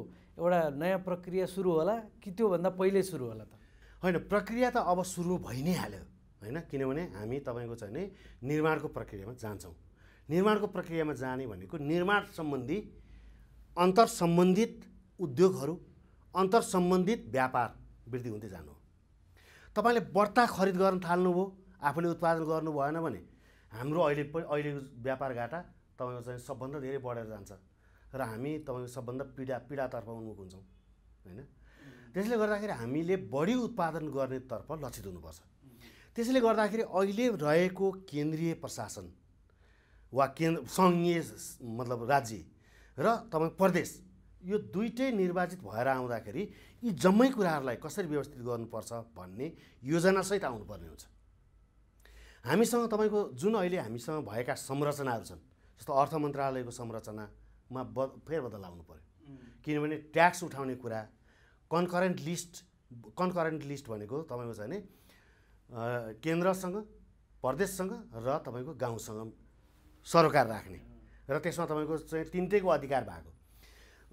एउटा नयाँ प्रक्रिया सुरु होला कि त्योभन्दा पहिले सुरु होला त होइन प्रक्रिया त अब सुरु भइ नै हाल्यो होइन किनभने हामी तपाईँको चाहिँ नि निर्माणको प्रक्रियामा जान्छौँ निर्माणको प्रक्रियामा जाने भनेको निर्माण सम्बन्धी अन्तर सम्बन्धित उद्योगहरू अन्तर सम्बन्धित व्यापार वृद्धि हुँदै जानु तपाईँले बर्ता खरिद गर्न थाल्नुभयो आफूले उत्पादन गर्नु भएन भने हाम्रो अहिले अहिलेको व्यापार घाटा तपाईँको चाहिँ सबभन्दा धेरै बढेर जान्छ र हामी तपाईँको सबभन्दा पीडा पीडातर्फ उन्मुख हुन्छौँ होइन त्यसले गर्दाखेरि हामीले बढी उत्पादन गर्नेतर्फ लक्षित हुनुपर्छ त्यसले गर्दाखेरि अहिले रहेको केन्द्रीय प्रशासन वा केन्द्र सङ्घीय मतलब राज्य र तपाईँ प्रदेश यो दुइटै निर्वाचित भएर आउँदाखेरि यी जम्मै कुराहरूलाई कसरी व्यवस्थित गर्नुपर्छ भन्ने योजनासहित आउनुपर्ने हुन्छ हामीसँग तपाईँको जुन अहिले हामीसँग भएका संरचनाहरू छन् जस्तो अर्थ मन्त्रालयको संरचनामा ब फेरबदल आउनु पऱ्यो किनभने ट्याक्स उठाउने कुरा कन्करेन्ट लिस्ट कन्करेन्ट लिस्ट भनेको तपाईँको चाहिँ केन्द्रसँग प्रदेशसँग र तपाईँको गाउँसँग सरकार राख्ने र त्यसमा तपाईँको चाहिँ तिनटैको अधिकार भएको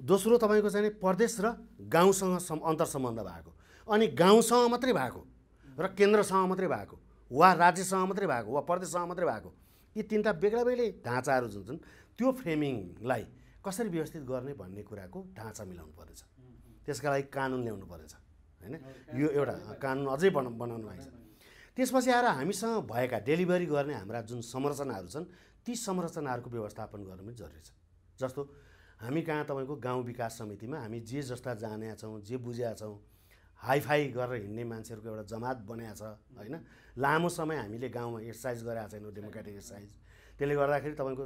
दोस्रो तपाईँको चाहिँ प्रदेश र गाउँसँग सम् सम्बन्ध भएको अनि गाउँसँग मात्रै भएको र केन्द्रसँग मात्रै भएको वा राज्यसँग मात्रै भएको वा प्रदेशसँग मात्रै भएको यी तिनवटा बेग्ला बेग्लै ढाँचाहरू जुन छन् त्यो फ्रेमिङलाई कसरी व्यवस्थित गर्ने भन्ने कुराको ढाँचा मिलाउनु पर्नेछ त्यसका लागि कानुन ल्याउनु पर्नेछ होइन यो एउटा कानुन अझै बना बनाउनु भएको छ त्यसपछि आएर हामीसँग भएका डेलिभरी गर्ने हाम्रा जुन संरचनाहरू छन् ती संरचनाहरूको व्यवस्थापन गर्नु पनि जरुरी छ जस्तो हामी कहाँ तपाईँको गाउँ विकास समितिमा हामी जे जस्ता जाने छौँ जे बुझेका छौँ हाइफाई गरेर हिँड्ने मान्छेहरूको एउटा जमात बनाएको छ होइन लामो समय हामीले गाउँमा एक्सर्साइज गरेका छैनौँ डेमोक्रेटिक एक्सर्साइज त्यसले गर्दाखेरि तपाईँको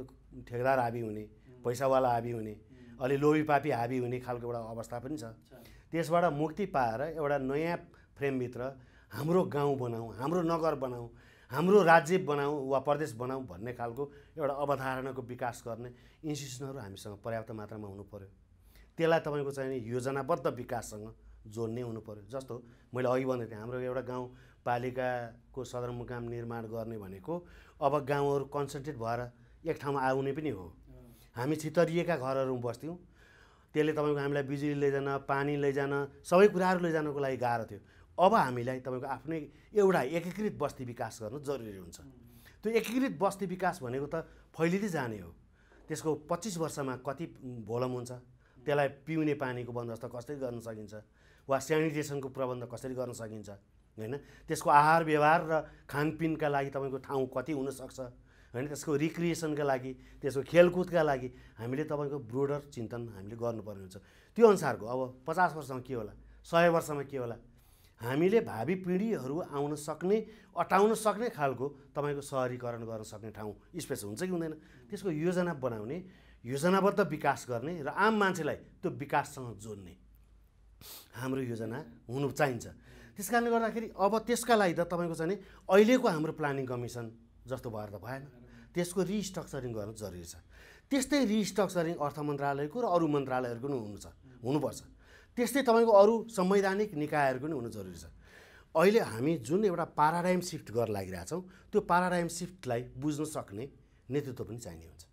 ठेकदार हाबी हुने पैसावाला हाबी हुने अलि लोभी पापी हाबी हुने खालको एउटा अवस्था पनि छ त्यसबाट मुक्ति पाएर एउटा नयाँ फ्रेमभित्र हाम्रो गाउँ बनाऊ हाम्रो नगर बनाऊ हाम्रो राज्य बनाऊ वा प्रदेश बनाऊ भन्ने खालको एउटा अवधारणाको विकास गर्ने इन्स्टिट्युसनहरू हामीसँग पर्याप्त मात्रामा हुनु पऱ्यो त्यसलाई तपाईँको चाहिने योजनाबद्ध विकाससँग जोड्ने नै हुनु पऱ्यो जस्तो मैले अघि भनेको थिएँ हाम्रो एउटा गाउँपालिकाको सदरमुकाम निर्माण गर्ने भनेको अब गाउँहरू कन्सन्ट्रेट भएर एक ठाउँमा आउने पनि हो हामी छितरिएका घरहरू बस्थ्यौँ त्यसले तपाईँको हामीलाई बिजुली लैजान पानी लैजान सबै कुराहरू लैजानको लागि गाह्रो थियो अब हामीलाई तपाईँको आफ्नै एउटा एकीकृत बस्ती विकास गर्नु जरुरी हुन्छ त्यो एकीकृत बस्ती विकास भनेको त फैलिँदै जाने हो त्यसको पच्चिस वर्षमा कति भोलम हुन्छ त्यसलाई पिउने पानीको बन्दोबस्त कसरी गर्न सकिन्छ वा सेनिटेसनको प्रबन्ध कसरी गर्न सकिन्छ होइन त्यसको आहार व्यवहार र खानपिनका लागि तपाईँको ठाउँ कति हुनसक्छ होइन त्यसको रिक्रिएसनका लागि त्यसको खेलकुदका लागि हामीले तपाईँको ब्रोडर चिन्तन हामीले गर्नुपर्ने हुन्छ त्यो अनुसारको अब पचास वर्षमा के होला सय वर्षमा के होला हामीले भावी पिँढीहरू आउन सक्ने अटाउन सक्ने खालको तपाईँको सहरीकरण गर्न सक्ने ठाउँ स्पेस हुन्छ कि हुँदैन त्यसको योजना बनाउने योजनाबद्ध विकास गर्ने र आम मान्छेलाई त्यो विकाससँग जोड्ने हाम्रो योजना हुनु चाहिन्छ त्यस कारणले गर्दाखेरि अब त्यसका लागि त तपाईँको चाहिँ अहिलेको हाम्रो प्लानिङ कमिसन जस्तो भएर त भएन त्यसको रिस्ट्रक्चरिङ गर्नु जरुरी छ त्यस्तै रिस्ट्रक्चरिङ अर्थ मन्त्रालयको र अरू मन्त्रालयहरूको पनि हुनु छ हुनुपर्छ त्यस्तै तपाईँको अरू संवैधानिक निकायहरूको पनि हुनु जरुरी छ अहिले हामी जुन एउटा पाराडाइम सिफ्ट गर्न लागिरहेछौँ त्यो पाराडाइम सिफ्टलाई बुझ्न सक्ने नेतृत्व पनि चाहिने हुन्छ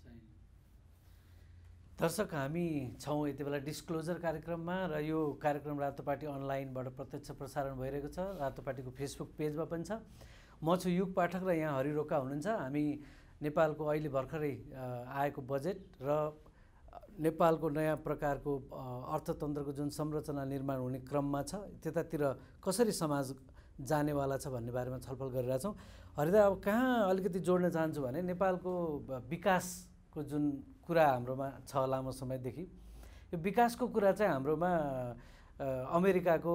दर्शक हामी छौँ यति बेला डिस्क्लोजर कार्यक्रममा र यो कार्यक्रम रातो पार्टी अनलाइनबाट प्रत्यक्ष प्रसारण भइरहेको छ रातो पार्टीको फेसबुक पेजमा पनि छ म छु युग पाठक र यहाँ हरिरोका हुनुहुन्छ हामी नेपालको अहिले भर्खरै आएको बजेट र नेपालको नयाँ प्रकारको अर्थतन्त्रको जुन संरचना निर्माण हुने क्रममा छ त्यतातिर कसरी समाज जानेवाला छ भन्ने बारेमा छलफल गरिरहेछौँ हरिदा अब कहाँ अलिकति जोड्न चाहन्छु भने नेपालको विकासको जुन कुरा हाम्रोमा छ लामो समयदेखि यो विकासको कुरा चाहिँ हाम्रोमा अमेरिकाको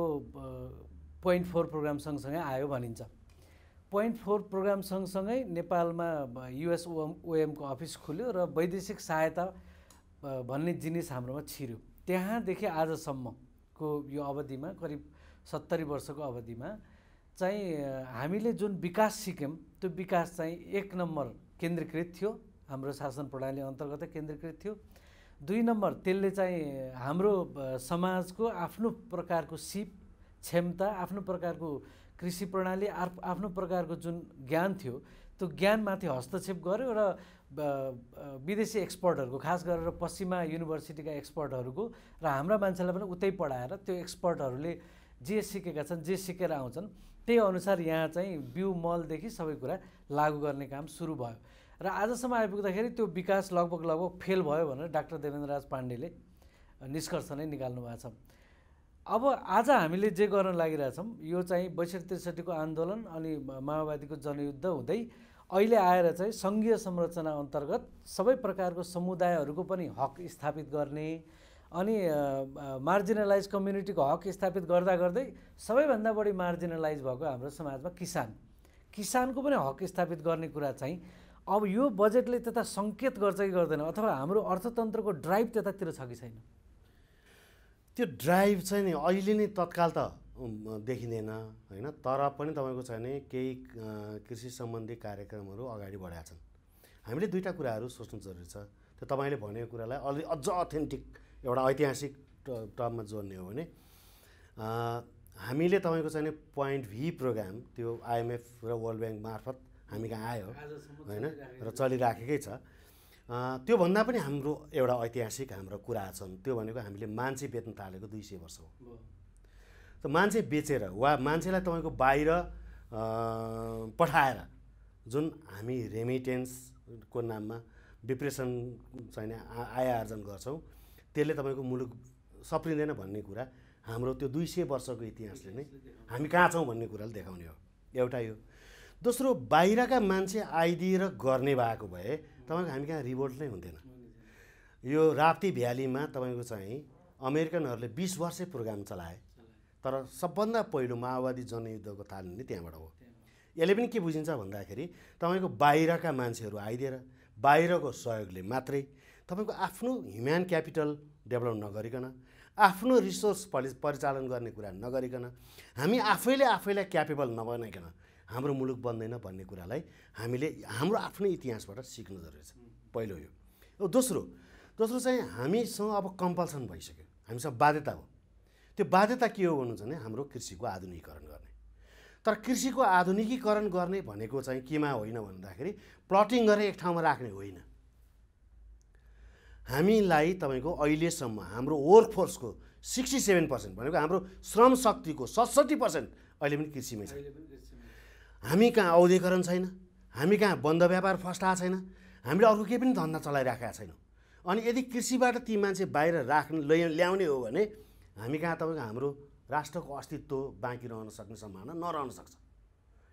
पोइन्ट फोर प्रोग्राम सँगसँगै आयो भनिन्छ पोइन्ट फोर प्रोग्राम सँगसँगै नेपालमा युएस ओएम ओएमको अफिस खुल्यो र वैदेशिक सहायता भन्ने जिनिस हाम्रोमा छिर्यो त्यहाँदेखि आजसम्मको यो अवधिमा करिब सत्तरी वर्षको अवधिमा चाहिँ हामीले जुन विकास सिक्यौँ त्यो विकास चाहिँ एक नम्बर केन्द्रीकृत थियो हाम्रो शासन प्रणाली अन्तर्गतै केन्द्रीकृत थियो दुई नम्बर त्यसले चाहिँ हाम्रो समाजको आफ्नो प्रकारको सिप क्षमता आफ्नो प्रकारको कृषि प्रणाली आफ्नो प्रकारको जुन ज्ञान थियो त्यो ज्ञानमाथि हस्तक्षेप गर्यो र विदेशी एक्सपर्टहरूको खास गरेर पश्चिमा युनिभर्सिटीका एक्सपर्टहरूको र हाम्रा मान्छेलाई पनि उतै पढाएर त्यो एक्सपर्टहरूले जे सिकेका छन् जे सिकेर आउँछन् त्यही अनुसार यहाँ चाहिँ बिउ मलदेखि सबै कुरा लागू गर्ने काम सुरु भयो र आजसम्म आइपुग्दाखेरि त्यो विकास लगभग लगभग फेल भयो भनेर डाक्टर देवेन्द्र राज पाण्डेले निष्कर्ष नै निकाल्नु भएको छ अब आज हामीले जे गर्न लागिरहेछौँ यो चाहिँ बैसठी त्रिसठीको आन्दोलन अनि माओवादीको जनयुद्ध हुँदै अहिले आएर चाहिँ सङ्घीय संरचना अन्तर्गत सबै प्रकारको समुदायहरूको पनि हक स्थापित गर्ने अनि मार्जिनलाइज कम्युनिटीको हक स्थापित गर्दा गर्दै सबैभन्दा बढी मार्जिनलाइज भएको हाम्रो समाजमा किसान किसानको पनि हक स्थापित गर्ने कुरा चाहिँ अब यो बजेटले त्यता सङ्केत गर्छ कि गर्दैन अथवा हाम्रो अर्थतन्त्रको ड्राइभ त्यतातिर छ कि छैन त्यो ड्राइभ चाहिँ नि अहिले नै तत्काल त देखिँदैन होइन तर पनि तपाईँको छ भने केही कृषि सम्बन्धी कार्यक्रमहरू अगाडि बढाएका छन् हामीले दुईवटा कुराहरू सोच्नु जरुरी छ त्यो तपाईँले भनेको कुरालाई अलि अझ अथेन्टिक एउटा ऐतिहासिक टर्ममा जोड्ने हो भने हामीले तपाईँको चाहिँ पोइन्ट भी प्रोग्राम त्यो आइएमएफ र वर्ल्ड ब्याङ्क मार्फत हामी कहाँ आयो होइन र चलिराखेकै छ त्योभन्दा पनि हाम्रो एउटा ऐतिहासिक हाम्रो कुरा छन् त्यो भनेको हामीले मान्छे बेच्न थालेको दुई सय वर्ष हो त मान्छे बेचेर वा मान्छेलाई तपाईँको बाहिर पठाएर जुन हामी रेमिटेन्सको नाममा डिप्रेसन चाहिँ आय आर्जन गर्छौँ त्यसले तपाईँको मुलुक सप्रिँदैन भन्ने कुरा हाम्रो त्यो दुई सय वर्षको इतिहासले नै हामी कहाँ छौँ भन्ने कुराले देखाउने हो एउटा यो दोस्रो बाहिरका मान्छे आइदिएर गर्ने भएको भए तपाईँको हामी कहाँ रिभोल्ट नै हुँदैन यो राप्ती भ्यालीमा तपाईँको चाहिँ अमेरिकनहरूले बिस वर्षै प्रोग्राम चलाए तर सबभन्दा पहिलो माओवादी जनयुद्धको थालनी नै त्यहाँबाट हो यसले पनि के बुझिन्छ भन्दाखेरि तपाईँको बाहिरका मान्छेहरू आइदिएर बाहिरको सहयोगले मात्रै तपाईँको आफ्नो ह्युम्यान क्यापिटल डेभलप नगरिकन आफ्नो रिसोर्स परिचालन गर्ने कुरा नगरिकन हामी आफैले आफैलाई क्यापेबल नबनाइकन हाम्रो मुलुक बन्दैन भन्ने कुरालाई हामीले हाम्रो आफ्नै इतिहासबाट सिक्नु जरुरी छ पहिलो यो अब दोस्रो दोस्रो चाहिँ हामीसँग अब कम्पल्सन भइसक्यो हामीसँग बाध्यता हो त्यो बाध्यता के हो भन्नु भने हाम्रो कृषिको आधुनिकीकरण गर्ने तर कृषिको आधुनिकीकरण गर्ने भनेको चाहिँ केमा होइन भन्दाखेरि प्लटिङ गरेर एक ठाउँमा राख्ने होइन हामीलाई तपाईँको अहिलेसम्म हाम्रो वर्कफोर्सको सिक्सटी सेभेन पर्सेन्ट भनेको हाम्रो श्रम शक्तिको सत्सट्ठी पर्सेन्ट अहिले पनि कृषिमै छ हामी कहाँ औधीकरण छैन हामी कहाँ बन्द व्यापार फस्टा छैन हामीले अर्को केही पनि धन्दा चलाइराखेका छैनौँ अनि यदि कृषिबाट ती मान्छे बाहिर लै ल्याउने हो भने हामी कहाँ तपाईँको हाम्रो राष्ट्रको अस्तित्व बाँकी रहन सक्ने सम्भावना नरहन सक्छ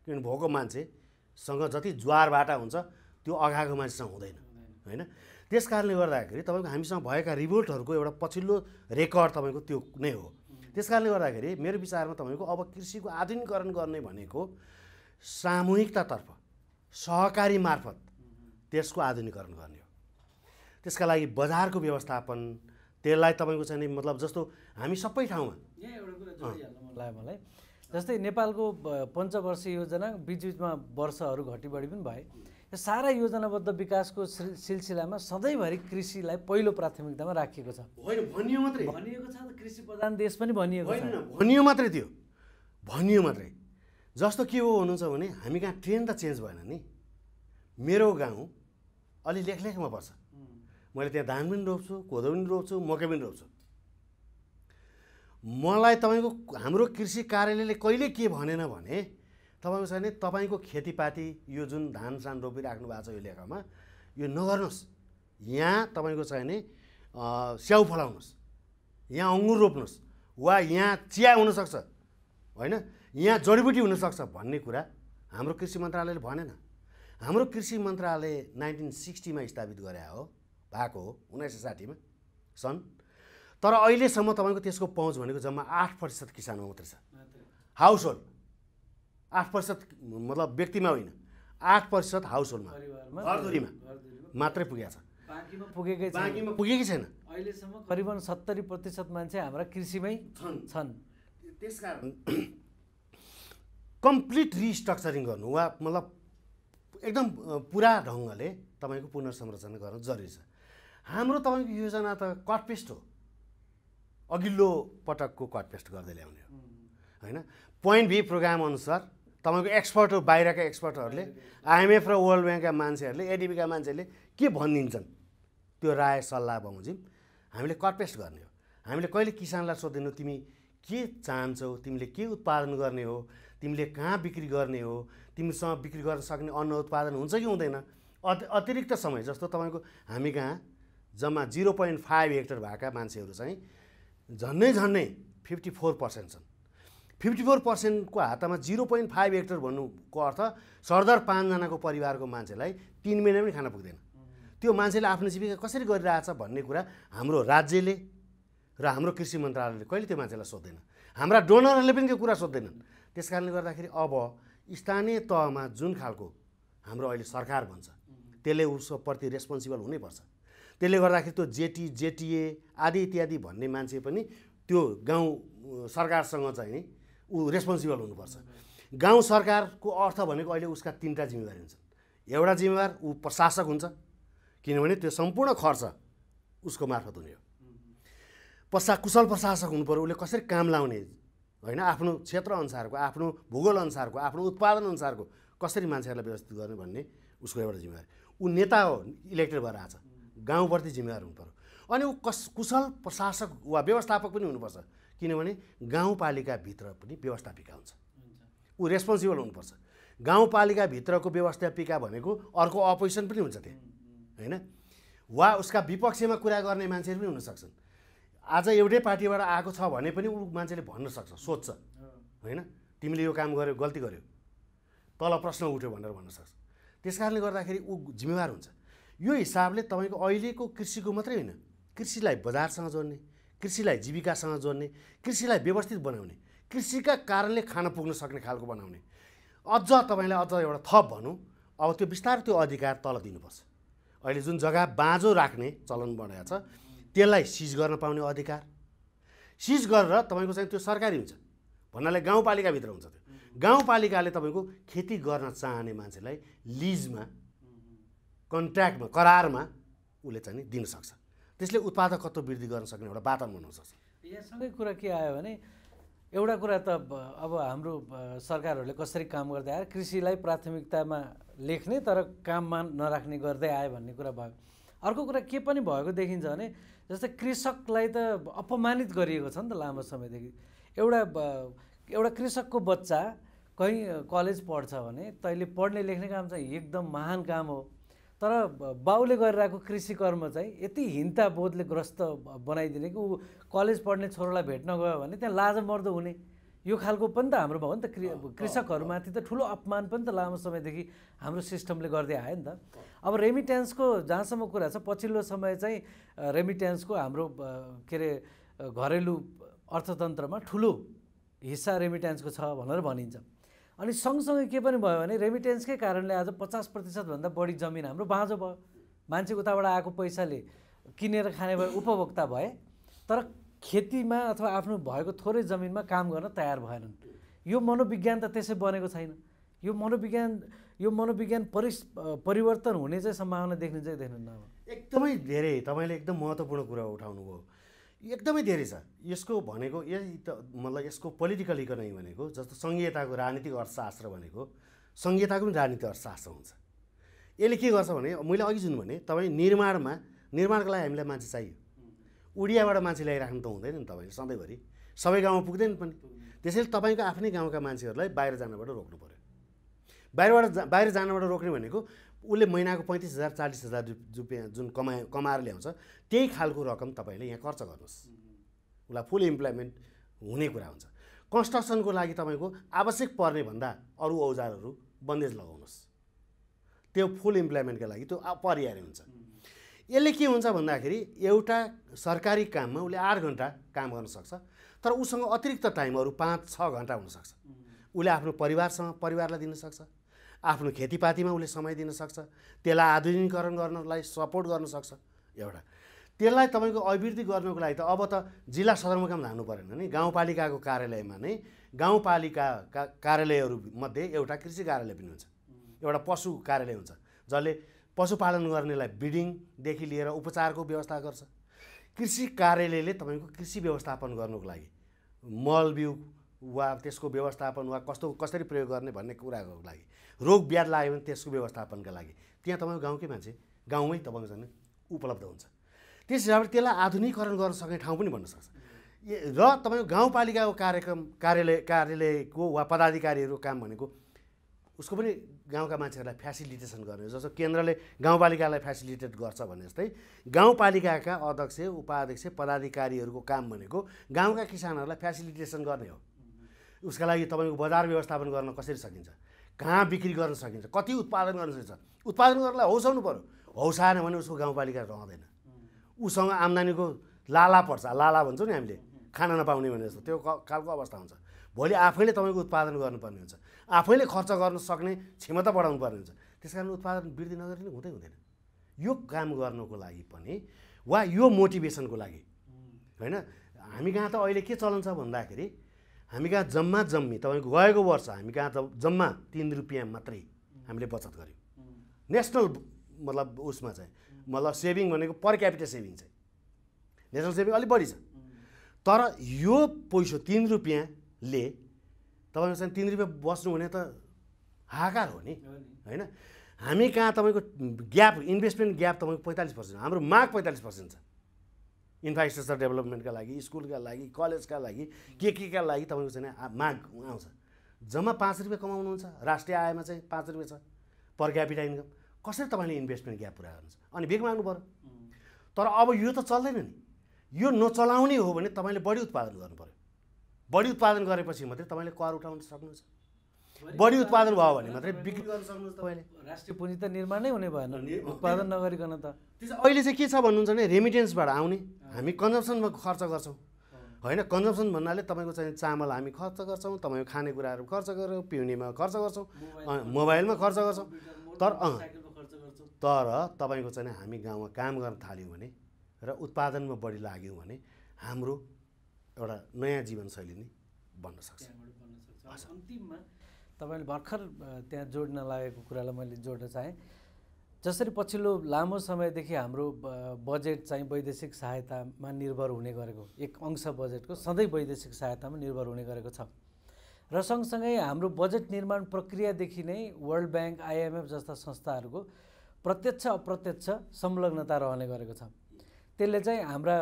किनभने भएको मान्छेसँग जति ज्वारबाट हुन्छ त्यो अघाएको मान्छेसँग हुँदैन होइन त्यस कारणले गर्दाखेरि तपाईँको हामीसँग भएका रिभोल्टहरूको एउटा पछिल्लो रेकर्ड तपाईँको त्यो नै हो त्यस कारणले गर्दाखेरि मेरो विचारमा तपाईँको अब कृषिको आधुनिकरण गर्ने भनेको सामूहिकतातर्फ सहकारी मार्फत त्यसको आधुनिकरण गर्ने हो त्यसका लागि बजारको व्यवस्थापन त्यसलाई तपाईँको चाहिँ मतलब जस्तो हामी सबै ठाउँमा मलाई जस्तै नेपालको पञ्चवर्षीय योजना बिचबिचमा वर्षहरू घटिबढी पनि भए यो सारा योजनाबद्ध विकासको सिलसिलामा सधैँभरि कृषिलाई पहिलो प्राथमिकतामा राखिएको छ होइन भनियो मात्रै भनिएको छ कृषि प्रधान देश पनि भनिएको भनियो मात्रै थियो भनियो मात्रै जस्तो के हो हुनुहुन्छ भने हामी कहाँ ट्रेन त चेन्ज भएन नि मेरो गाउँ अलि लेखलेखमा पर्छ मैले त्यहाँ धान पनि रोप्छु कोदो पनि रोप्छु मकै पनि रोप्छु मलाई तपाईँको हाम्रो कृषि कार्यालयले कहिले के भनेन भने तपाईँको छ भने तपाईँको खेतीपाती यो जुन धान सान रोपिराख्नु भएको छ यो लेखामा यो नगर्नुहोस् यहाँ तपाईँको छ भने स्याउ फलाउनुहोस् यहाँ अङ्गुर रोप्नुहोस् वा यहाँ चिया हुनसक्छ होइन यहाँ जडीबुटी हुनसक्छ भन्ने कुरा हाम्रो कृषि मन्त्रालयले भनेन हाम्रो कृषि मन्त्रालय नाइन्टिन सिक्सटीमा स्थापित गरे हो भएको हो उन्नाइस सय साठीमा सन् तर अहिलेसम्म तपाईँको त्यसको पहुँच भनेको जम्मा आठ प्रतिशत किसानमा मात्रै छ हाउस होल्ड आठ प्रतिशत मतलब व्यक्तिमा होइन आठ प्रतिशत हाउस होल्डमा घरधुरीमा मात्रै पुगेको छ पुगेकै पुगेकै छैन अहिलेसम्म करिबन सत्तरी प्रतिशत मान्छे हाम्रा कृषिमै छन् छन् कारण कम्प्लिट रिस्ट्रक्चरिङ गर्नु वा मतलब एकदम पुरा ढङ्गले तपाईँको पुनर्संरचना गर्न जरुरी छ हाम्रो तपाईँको योजना त कटपेस्ट हो अघिल्लो पटकको कटपेस्ट गर्दै ल्याउने हो होइन पोइन्ट बी प्रोग्राम अनुसार तपाईँको एक्सपर्टहरू बाहिरका एक्सपर्टहरूले आइएमएफ र वर्ल्ड ब्याङ्कका मान्छेहरूले एडिबीका मान्छेहरूले के भनिदिन्छन् त्यो राय सल्लाह बमोजिम हामीले कटपेस्ट गर्ने हो हामीले कहिले किसानलाई सोधिदिनु तिमी के चाहन्छौ तिमीले के उत्पादन गर्ने हो तिमीले कहाँ बिक्री गर्ने हो तिमीसँग बिक्री गर्न सक्ने अन्न उत्पादन हुन्छ कि हुँदैन अतिरिक्त समय जस्तो तपाईँको हामी कहाँ जम्मा जिरो पोइन्ट फाइभ हेक्टर भएका मान्छेहरू चाहिँ झन्नै झन्नै फिफ्टी फोर पर्सेन्ट छन् फिफ्टी फोर पर्सेन्टको हातमा जिरो पोइन्ट फाइभ हेक्टर भन्नुको अर्थ सरदर पाँचजनाको परिवारको मान्छेलाई तिन महिना पनि खान पुग्दैन त्यो मान्छेले आफ्नो जीविका कसरी गरिरहेछ भन्ने कुरा हाम्रो राज्यले र हाम्रो कृषि मन्त्रालयले कहिले त्यो मान्छेलाई सोध्दैन हाम्रा डोनरहरूले पनि त्यो कुरा सोध्दैनन् त्यस कारणले गर्दाखेरि अब स्थानीय तहमा जुन खालको हाम्रो अहिले सरकार भन्छ त्यसले प्रति रेस्पोन्सिबल हुनैपर्छ त्यसले गर्दाखेरि त्यो जेटी जेटिए आदि इत्यादि भन्ने मान्छे पनि त्यो गाउँ सरकारसँग चाहिँ ऊ रेस्पोन्सिबल हुनुपर्छ गाउँ सरकारको अर्थ भनेको अहिले उसका तिनवटा जिम्मेवारी हुन्छन् एउटा जिम्मेवार ऊ प्रशासक हुन्छ किनभने त्यो सम्पूर्ण खर्च उसको मार्फत हुने हो प्रशा कुशल प्रशासक पऱ्यो उसले कसरी काम लाउने होइन आफ्नो क्षेत्रअनुसारको आफ्नो भूगोल अनुसारको आफ्नो उत्पादन अनुसारको कसरी मान्छेहरूलाई व्यवस्थित गर्ने भन्ने उसको एउटा जिम्मेवारी ऊ नेता हो इलेक्टेड भएर आएको छ गाउँप्रति जिम्मेवार हुनु पऱ्यो अनि ऊ कस कुशल प्रशासक वा व्यवस्थापक पनि हुनुपर्छ किनभने गाउँपालिकाभित्र पनि व्यवस्थापिका हुन्छ ऊ रेस्पोन्सिबल हुनुपर्छ गाउँपालिकाभित्रको व्यवस्थापिका भनेको अर्को अपोजिसन पनि हुन्छ त्यहाँ होइन वा उसका विपक्षमा कुरा गर्ने मान्छेहरू पनि हुनसक्छन् आज एउटै पार्टीबाट आएको छ भने पनि ऊ मान्छेले भन्न सक्छ सोध्छ होइन तिमीले यो काम गर्यो गल्ती गर्यो तल प्रश्न उठ्यो भनेर भन्न सक्छ त्यस कारणले गर्दाखेरि ऊ जिम्मेवार हुन्छ यो हिसाबले तपाईँको अहिलेको कृषिको मात्रै होइन कृषिलाई बजारसँग जोड्ने कृषिलाई जीविकासँग जोड्ने कृषिलाई व्यवस्थित बनाउने कृषिका कारणले खान पुग्न सक्ने खालको बनाउने अझ तपाईँलाई अझ एउटा थप भनौँ अब त्यो बिस्तारै त्यो अधिकार तल दिनुपर्छ अहिले जुन जग्गा बाँझो राख्ने चलन बनाएको छ त्यसलाई सिज गर्न पाउने अधिकार सिज गरेर तपाईँको चाहिँ त्यो सरकारी हुन्छ भन्नाले गाउँपालिकाभित्र हुन्छ त्यो गाउँपालिकाले तपाईँको खेती गर्न चाहने मान्छेलाई लिजमा कन्ट्र्याक्टमा करारमा उसले चाहिँ दिन सक्छ त्यसले उत्पादकत्व वृद्धि गर्न सक्ने एउटा वातावरण बनाउन सक्छ यहाँसँगै कुरा के आयो भने एउटा कुरा त अब हाम्रो सरकारहरूले कसरी काम गर्दै आयो कृषिलाई प्राथमिकतामा लेख्ने तर काममा नराख्ने गर्दै आयो भन्ने कुरा भयो अर्को कुरा के पनि भएको देखिन्छ भने जस्तै कृषकलाई त अपमानित गरिएको छ नि त लामो समयदेखि एउटा एउटा कृषकको बच्चा कहीँ कलेज पढ्छ भने तैँले पढ्ने लेख्ने काम चाहिँ एकदम महान काम हो तर बाउले गरिरहेको कृषि कर्म चाहिँ यति हिंता बोधले ग्रस्त बनाइदिने कि ऊ कलेज पढ्ने छोरोलाई भेट्न गयो भने त्यहाँ लाज मर्दो हुने यो खालको पनि त हाम्रो भयो नि त कृ कृषकहरूमाथि त ठुलो अपमान पनि त लामो समयदेखि हाम्रो सिस्टमले गर्दै आयो नि त अब रेमिट्यान्सको जहाँसम्म कुरा छ पछिल्लो समय चाहिँ रेमिट्यान्सको हाम्रो के अरे घरेलु अर्थतन्त्रमा ठुलो हिस्सा रेमिट्यान्सको छ भनेर भनिन्छ अनि सँगसँगै के पनि भयो भने रेमिट्यान्सकै कारणले आज पचास प्रतिशतभन्दा बढी जमिन हाम्रो बाँझो भयो मान्छे उताबाट आएको पैसाले किनेर खाने भए उपभोक्ता भए तर खेतीमा अथवा आफ्नो भएको थोरै जमिनमा काम गर्न तयार भएनन् यो मनोविज्ञान त त्यसै बनेको छैन यो मनोविज्ञान यो मनोविज्ञान परिस परिवर्तन हुने चाहिँ सम्भावना देख्नु चाहिँ देख्नु देख्नुहुन्न एकदमै धेरै तपाईँले एकदम महत्त्वपूर्ण कुरा उठाउनुभयो एकदमै धेरै छ यसको भनेको यही त मतलब यसको पोलिटिकल इकोनोमी भनेको जस्तो सङ्घीयताको राजनीतिक अर्थशास्त्र भनेको सङ्घीयताको पनि राजनीतिक अर्थशास्त्र हुन्छ यसले के गर्छ भने मैले अघि जुन भने तपाईँ निर्माणमा निर्माणको लागि हामीलाई मान्छे चाहियो उडियाबाट मान्छे ल्याइराख्नु त हुँदैन नि तपाईँले सधैँभरि सबै गाउँमा पुग्दैन पनि त्यसैले तपाईँको आफ्नै गाउँका मान्छेहरूलाई बाहिर जानबाट रोक्नु पऱ्यो बाहिरबाट जा बाहिर जानबाट रोक्ने भनेको उसले महिनाको पैँतिस हजार चालिस हजार रुपियाँ जुन कमा कमाएर ल्याउँछ त्यही खालको रकम तपाईँले यहाँ खर्च गर्नुहोस् उसलाई फुल इम्प्लोइमेन्ट हुने कुरा हुन्छ कन्स्ट्रक्सनको लागि तपाईँको आवश्यक पर्ने भन्दा अरू औजारहरू बन्देज लगाउनुहोस् त्यो फुल इम्प्लोइमेन्टका लागि त्यो अपरिहार्य हुन्छ यसले के हुन्छ भन्दाखेरि एउटा सरकारी काममा उसले आठ घन्टा काम गर्न सक्छ तर उसँग अतिरिक्त टाइमहरू पाँच छ घन्टा हुनसक्छ उसले आफ्नो परिवारसँग परिवारलाई दिनसक्छ आफ्नो खेतीपातीमा उसले समय दिनसक्छ त्यसलाई आधुनिकीकरण गर्नलाई सपोर्ट गर्न सक्छ एउटा त्यसलाई तपाईँको अभिवृद्धि गर्नको लागि त अब त जिल्ला सदरमुकाम जानु परेन नि गाउँपालिकाको कार्यालयमा नै गाउँपालिकाका कार्यालयहरूमध्ये एउटा कृषि कार्यालय पनि हुन्छ एउटा पशु कार्यालय हुन्छ जसले पशुपालन गर्नेलाई ब्रिडिङदेखि लिएर उपचारको व्यवस्था गर्छ कृषि कार्यालयले तपाईँको कृषि व्यवस्थापन गर्नुको लागि मल बिउ वा त्यसको व्यवस्थापन वा कस्तो कसरी प्रयोग गर्ने भन्ने कुराको लागि रोग ब्याध लाग्यो भने त्यसको व्यवस्थापनका लागि त्यहाँ तपाईँको गाउँकै मान्छे गाउँमै तपाईँको झन् उपलब्ध हुन्छ त्यस हिसाबले त्यसलाई आधुनिकरण गर्न सक्ने ठाउँ पनि भन्न सक्छ र तपाईँको गाउँपालिकाको कार्यक्रम कार्यालय कार्यालयको वा पदाधिकारीहरूको काम भनेको उसको पनि गाउँका मान्छेहरूलाई फेसिलिटेसन गर्ने जस्तो केन्द्रले गाउँपालिकालाई फेसिलिटेट गर्छ भने जस्तै गाउँपालिकाका अध्यक्ष उपाध्यक्ष पदाधिकारीहरूको काम भनेको गाउँका किसानहरूलाई फेसिलिटेसन गर्ने हो उसका लागि तपाईँको बजार व्यवस्थापन गर्न कसरी सकिन्छ कहाँ बिक्री गर्न सकिन्छ कति उत्पादन गर्न सकिन्छ उत्पादन गर्नलाई हौसाउनु पऱ्यो हौसाएन भने उसको गाउँपालिका रहँदैन उसँग आम्दानीको लाला पर्छ लाला भन्छौँ नि हामीले खाना नपाउने भने जस्तो त्यो खालको अवस्था हुन्छ भोलि आफैले तपाईँको उत्पादन गर्नुपर्ने हुन्छ आफैले खर्च गर्न सक्ने क्षमता बढाउनु पर्ने हुन्छ त्यस कारण उत्पादन वृद्धि नगरिने हुँदै हुँदैन यो काम गर्नुको लागि पनि वा यो मोटिभेसनको लागि होइन हामी कहाँ त अहिले के चलन छ भन्दाखेरि हामी कहाँ जम्मा जम्मी तपाईँको गएको वर्ष हामी कहाँ त जम्मा तिन रुपियाँ मात्रै हामीले बचत गऱ्यौँ नेसनल मतलब उसमा चाहिँ मतलब सेभिङ भनेको पर क्यापिटल सेभिङ चाहिँ नेसनल सेभिङ अलिक बढी छ तर यो पैसा तिन रुपियाँले तपाईँको चाहिँ तिन रुपियाँ बस्नु हुने त हाहाकार हो नि होइन हामी कहाँ तपाईँको ग्याप इन्भेस्टमेन्ट ग्याप तपाईँको पैँतालिस पर्सेन्ट हाम्रो माग पैँतालिस पर्सेन्ट छ इन्फ्रास्ट्रक्चर डेभलपमेन्टका लागि स्कुलका लागि कलेजका लागि के के का लागि तपाईँको चाहिँ माग आउँछ जम्मा पाँच रुपियाँ कमाउनुहुन्छ राष्ट्रिय आयमा चाहिँ पाँच रुपियाँ छ पर क्यापिटा इन्कम कसरी तपाईँले इन्भेस्टमेन्ट ग्याप पुरा गर्नुहुन्छ अनि भेक माग्नु पऱ्यो तर अब यो त चल्दैन नि यो नचलाउने हो भने तपाईँले बढी उत्पादन गर्नु पऱ्यो बढी उत्पादन गरेपछि मात्रै तपाईँले कर उठाउन सक्नुहुन्छ बढी उत्पादन भयो भने मात्रै बिक्री गर्न सक्नुहुन्छ तपाईँले राष्ट्रिय पुँजी त निर्माण नै हुने भएन उत्पादन नगरिकन त अहिले चाहिँ के छ भन्नुहुन्छ भने रेमिटेन्सबाट आउने हामी कन्जम्सनमा खर्च गर्छौँ होइन कन्जम्सन भन्नाले तपाईँको चाहिँ चामल हामी खर्च गर्छौँ तपाईँको खानेकुराहरू खर्च गर्छौँ पिउनेमा खर्च गर्छौँ मोबाइलमा खर्च गर्छौँ तर तर तपाईँको चाहिँ हामी गाउँमा काम गर्न थाल्यौँ भने र उत्पादनमा बढी लाग्यौँ भने हाम्रो एउटा नयाँ जीवनशैली नै बन्न सक्छ अन्तिममा तपाईँले भर्खर त्यहाँ जोड्न लागेको कुरालाई मैले जोड्न चाहेँ जसरी पछिल्लो लामो समयदेखि हाम्रो बजेट चाहिँ वैदेशिक सहायतामा निर्भर हुने गरेको एक अंश बजेटको सधैँ वैदेशिक सहायतामा निर्भर हुने गरेको छ र सँगसँगै हाम्रो बजेट निर्माण प्रक्रियादेखि नै वर्ल्ड ब्याङ्क आइएमएफ जस्ता संस्थाहरूको प्रत्यक्ष अप्रत्यक्ष संलग्नता रहने गरेको छ त्यसले चाहिँ हाम्रा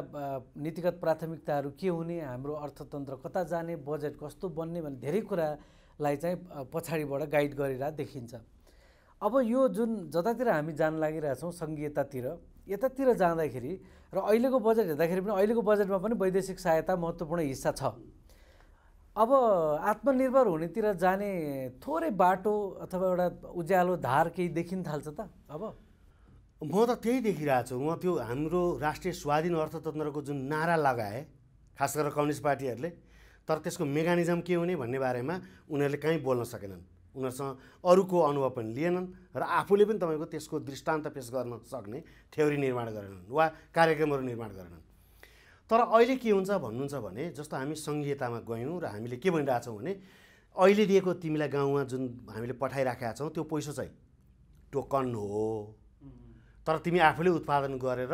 नीतिगत प्राथमिकताहरू के हुने हाम्रो अर्थतन्त्र कता जाने बजेट कस्तो बन्ने भन्ने धेरै कुरालाई चाहिँ पछाडिबाट गाइड गरेर देखिन्छ अब यो जुन जतातिर हामी जान लागिरहेछौँ सङ्घीयतातिर यतातिर जाँदाखेरि र अहिलेको बजेट हेर्दाखेरि पनि अहिलेको बजेटमा पनि वैदेशिक सहायता महत्त्वपूर्ण हिस्सा छ अब आत्मनिर्भर हुनेतिर जाने थोरै बाटो अथवा एउटा उज्यालो धार केही देखिन थाल्छ त अब म त त्यही देखिरहेको छु म त्यो हाम्रो राष्ट्रिय स्वाधीन अर्थतन्त्रको जुन नारा लगाए खास गरेर कम्युनिस्ट पार्टीहरूले तर त्यसको मेकानिजम के हुने भन्ने बारेमा उनीहरूले कहीँ बोल्न सकेनन् उनीहरूसँग अरूको अनुभव पनि लिएनन् र आफूले पनि तपाईँको त्यसको दृष्टान्त पेस गर्न सक्ने थ्योरी निर्माण गरेनन् वा कार्यक्रमहरू निर्माण गरेनन् तर अहिले के हुन्छ भन्नुहुन्छ भने जस्तो हामी सङ्घीयतामा गयौँ र हामीले के भनिरहेछौँ भने अहिले दिएको तिमीलाई गाउँमा जुन हामीले पठाइराखेका छौँ त्यो पैसा चाहिँ टोकन हो तर तिमी आफूले उत्पादन गरेर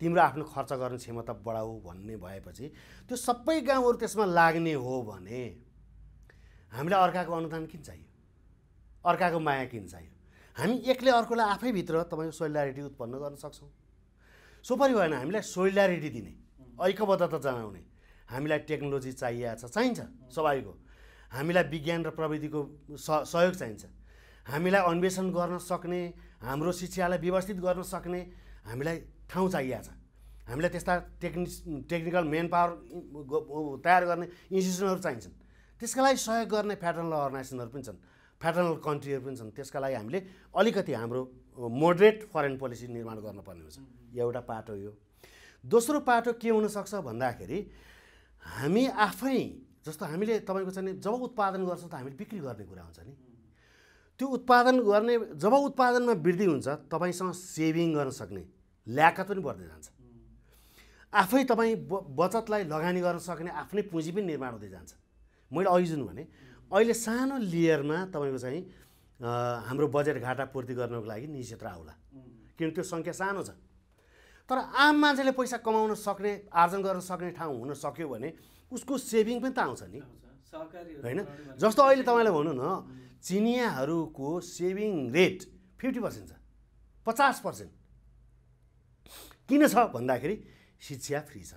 तिम्रो आफ्नो खर्च गर्ने क्षमता बढाऊ भन्ने भएपछि त्यो सबै गाउँहरू त्यसमा लाग्ने हो भने हामीलाई अर्काको अनुदान किन चाहियो अर्काको माया किन चाहियो हामी एकले अर्कोलाई आफैभित्र तपाईँको सोलिडारिटी उत्पन्न गर्न सक्छौँ सोपरि भएन हामीलाई सोलिडारिटी दिने ऐक्यबद्धता जनाउने हामीलाई टेक्नोलोजी चाहिएको छ चाहिन्छ सबैको हामीलाई विज्ञान र प्रविधिको सहयोग चाहिन्छ हामीलाई अन्वेषण गर्न सक्ने हाम्रो शिक्षालाई व्यवस्थित गर्न सक्ने हामीलाई ठाउँ चाहिएको छ हामीलाई त्यस्ता टेक्नि टेक्निकल मेन पावर तयार गर्ने इन्स्टिट्युसनहरू चाहिन्छन् त्यसका लागि सहयोग गर्ने फेडरल अर्गनाइजेसनहरू पनि छन् फेडरल कन्ट्रीहरू पनि छन् त्यसका लागि हामीले अलिकति हाम्रो मोडरेट फरेन पोलिसी निर्माण गर्नुपर्ने हुन्छ एउटा पाटो यो दोस्रो पाटो के हुनसक्छ भन्दाखेरि हामी आफै जस्तो हामीले तपाईँको चाहिँ जब उत्पादन गर्छौँ त हामीले बिक्री गर्ने कुरा हुन्छ नि त्यो उत्पादन गर्ने जब उत्पादनमा वृद्धि हुन्छ तपाईँसँग सेभिङ गर्न सक्ने ल्याकत पनि बढ्दै जान्छ आफै तपाईँ बचतलाई लगानी गर्न सक्ने आफ्नै पुँजी पनि निर्माण हुँदै जान्छ मैले अघि जुन भने अहिले सानो लेयरमा तपाईँको चाहिँ हाम्रो बजेट घाटा पूर्ति गर्नको लागि निजी क्षेत्र आउला किन त्यो सङ्ख्या सानो छ तर आम मान्छेले पैसा कमाउन सक्ने आर्जन गर्न सक्ने ठाउँ हुन सक्यो भने उसको सेभिङ पनि त आउँछ नि होइन जस्तो अहिले तपाईँलाई भनौँ न चिनियाहरूको सेभिङ रेट फिफ्टी पर्सेन्ट छ पचास पर्सेन्ट किन छ भन्दाखेरि शिक्षा फ्री छ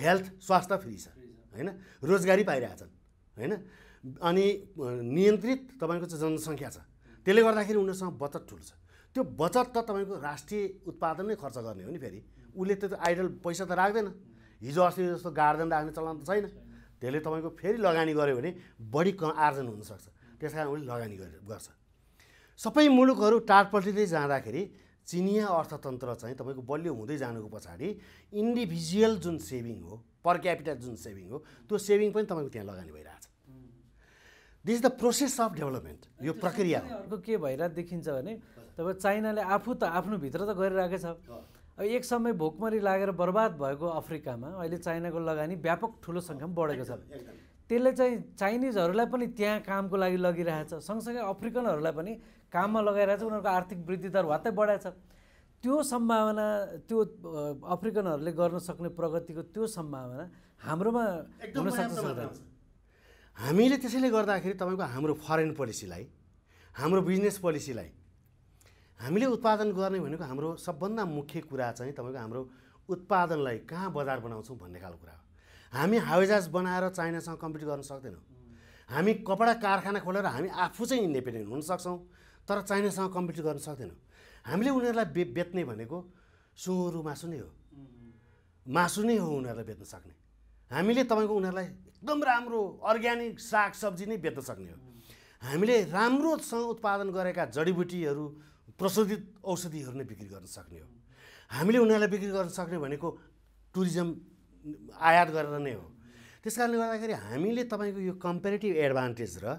हेल्थ स्वास्थ्य फ्री छ होइन रोजगारी पाइरहेछन् होइन अनि नियन्त्रित तपाईँको चाहिँ जनसङ्ख्या छ त्यसले गर्दाखेरि उनीहरूसँग बचत ठुलो छ त्यो बचत त तपाईँको राष्ट्रिय उत्पादन नै खर्च गर्ने हो नि फेरि उसले त आइडल पैसा त राख्दैन हिजो अस्ति जस्तो गार्डन राख्ने चलन त छैन त्यसले तपाईँको फेरि लगानी गऱ्यो भने बढी आर्जन हुनसक्छ त्यस कारण उसले लगानी गर्छ सबै मुलुकहरू टाढपट्टिँदै जाँदाखेरि चिनिया अर्थतन्त्र चाहिँ तपाईँको बलियो हुँदै जानुको पछाडि इन्डिभिजुअल जुन सेभिङ हो पर क्यापिटल जुन सेभिङ हो त्यो सेभिङ पनि तपाईँको त्यहाँ लगानी भइरहेछ this is the process of development यो प्रक्रिया अर्को के भइरहेको देखिन्छ भने तपाईँ चाइनाले आफू त आफ्नो भित्र त गरिरहेकै छ अब एक समय भोकमरी लागेर बर्बाद भएको अफ्रिकामा अहिले चाइनाको लगानी व्यापक ठुलो सङ्ख्यामा बढेको छ त्यसले चाहिँ चाइनिजहरूलाई पनि त्यहाँ कामको लागि लगिरहेछ सँगसँगै अफ्रिकनहरूलाई पनि काममा लगाइरहेछ उनीहरूको आर्थिक वृद्धि दर वात्तै बढाएछ त्यो सम्भावना त्यो अफ्रिकनहरूले गर्न सक्ने प्रगतिको त्यो सम्भावना हाम्रोमा हुन सक्छ हामीले त्यसैले गर्दाखेरि तपाईँको हाम्रो फरेन पोलिसीलाई हाम्रो बिजनेस पोलिसीलाई हामीले उत्पादन गर्ने भनेको हाम्रो सबभन्दा मुख्य कुरा चाहिँ तपाईँको हाम्रो उत्पादनलाई कहाँ बजार बनाउँछौँ भन्ने खालको कुरा हो हामी हावाजहाज बनाएर चाइनासँग कम्पिट गर्न सक्दैनौँ हामी कपडा कारखाना खोलेर हामी आफू चाहिँ इन्डिपेन्डेन्ट हुन सक्छौँ तर चाइनासँग कम्पिट गर्न सक्दैनौँ हामीले उनीहरूलाई बे बेच्ने भनेको सुँगुरु मासु नै हो मासु नै हो उनीहरूलाई बेच्न सक्ने हामीले तपाईँको उनीहरूलाई एकदम राम्रो अर्ग्यानिक सागसब्जी नै बेच्न सक्ने हो हामीले राम्रोसँग उत्पादन गरेका जडीबुटीहरू प्रशोधित औषधिहरू नै बिक्री गर्न सक्ने हो हामीले उनीहरूलाई बिक्री गर्न सक्ने भनेको टुरिज्म आयात गरेर नै हो त्यस कारणले गर्दाखेरि हामीले तपाईँको यो कम्पेरिटिभ एडभान्टेज र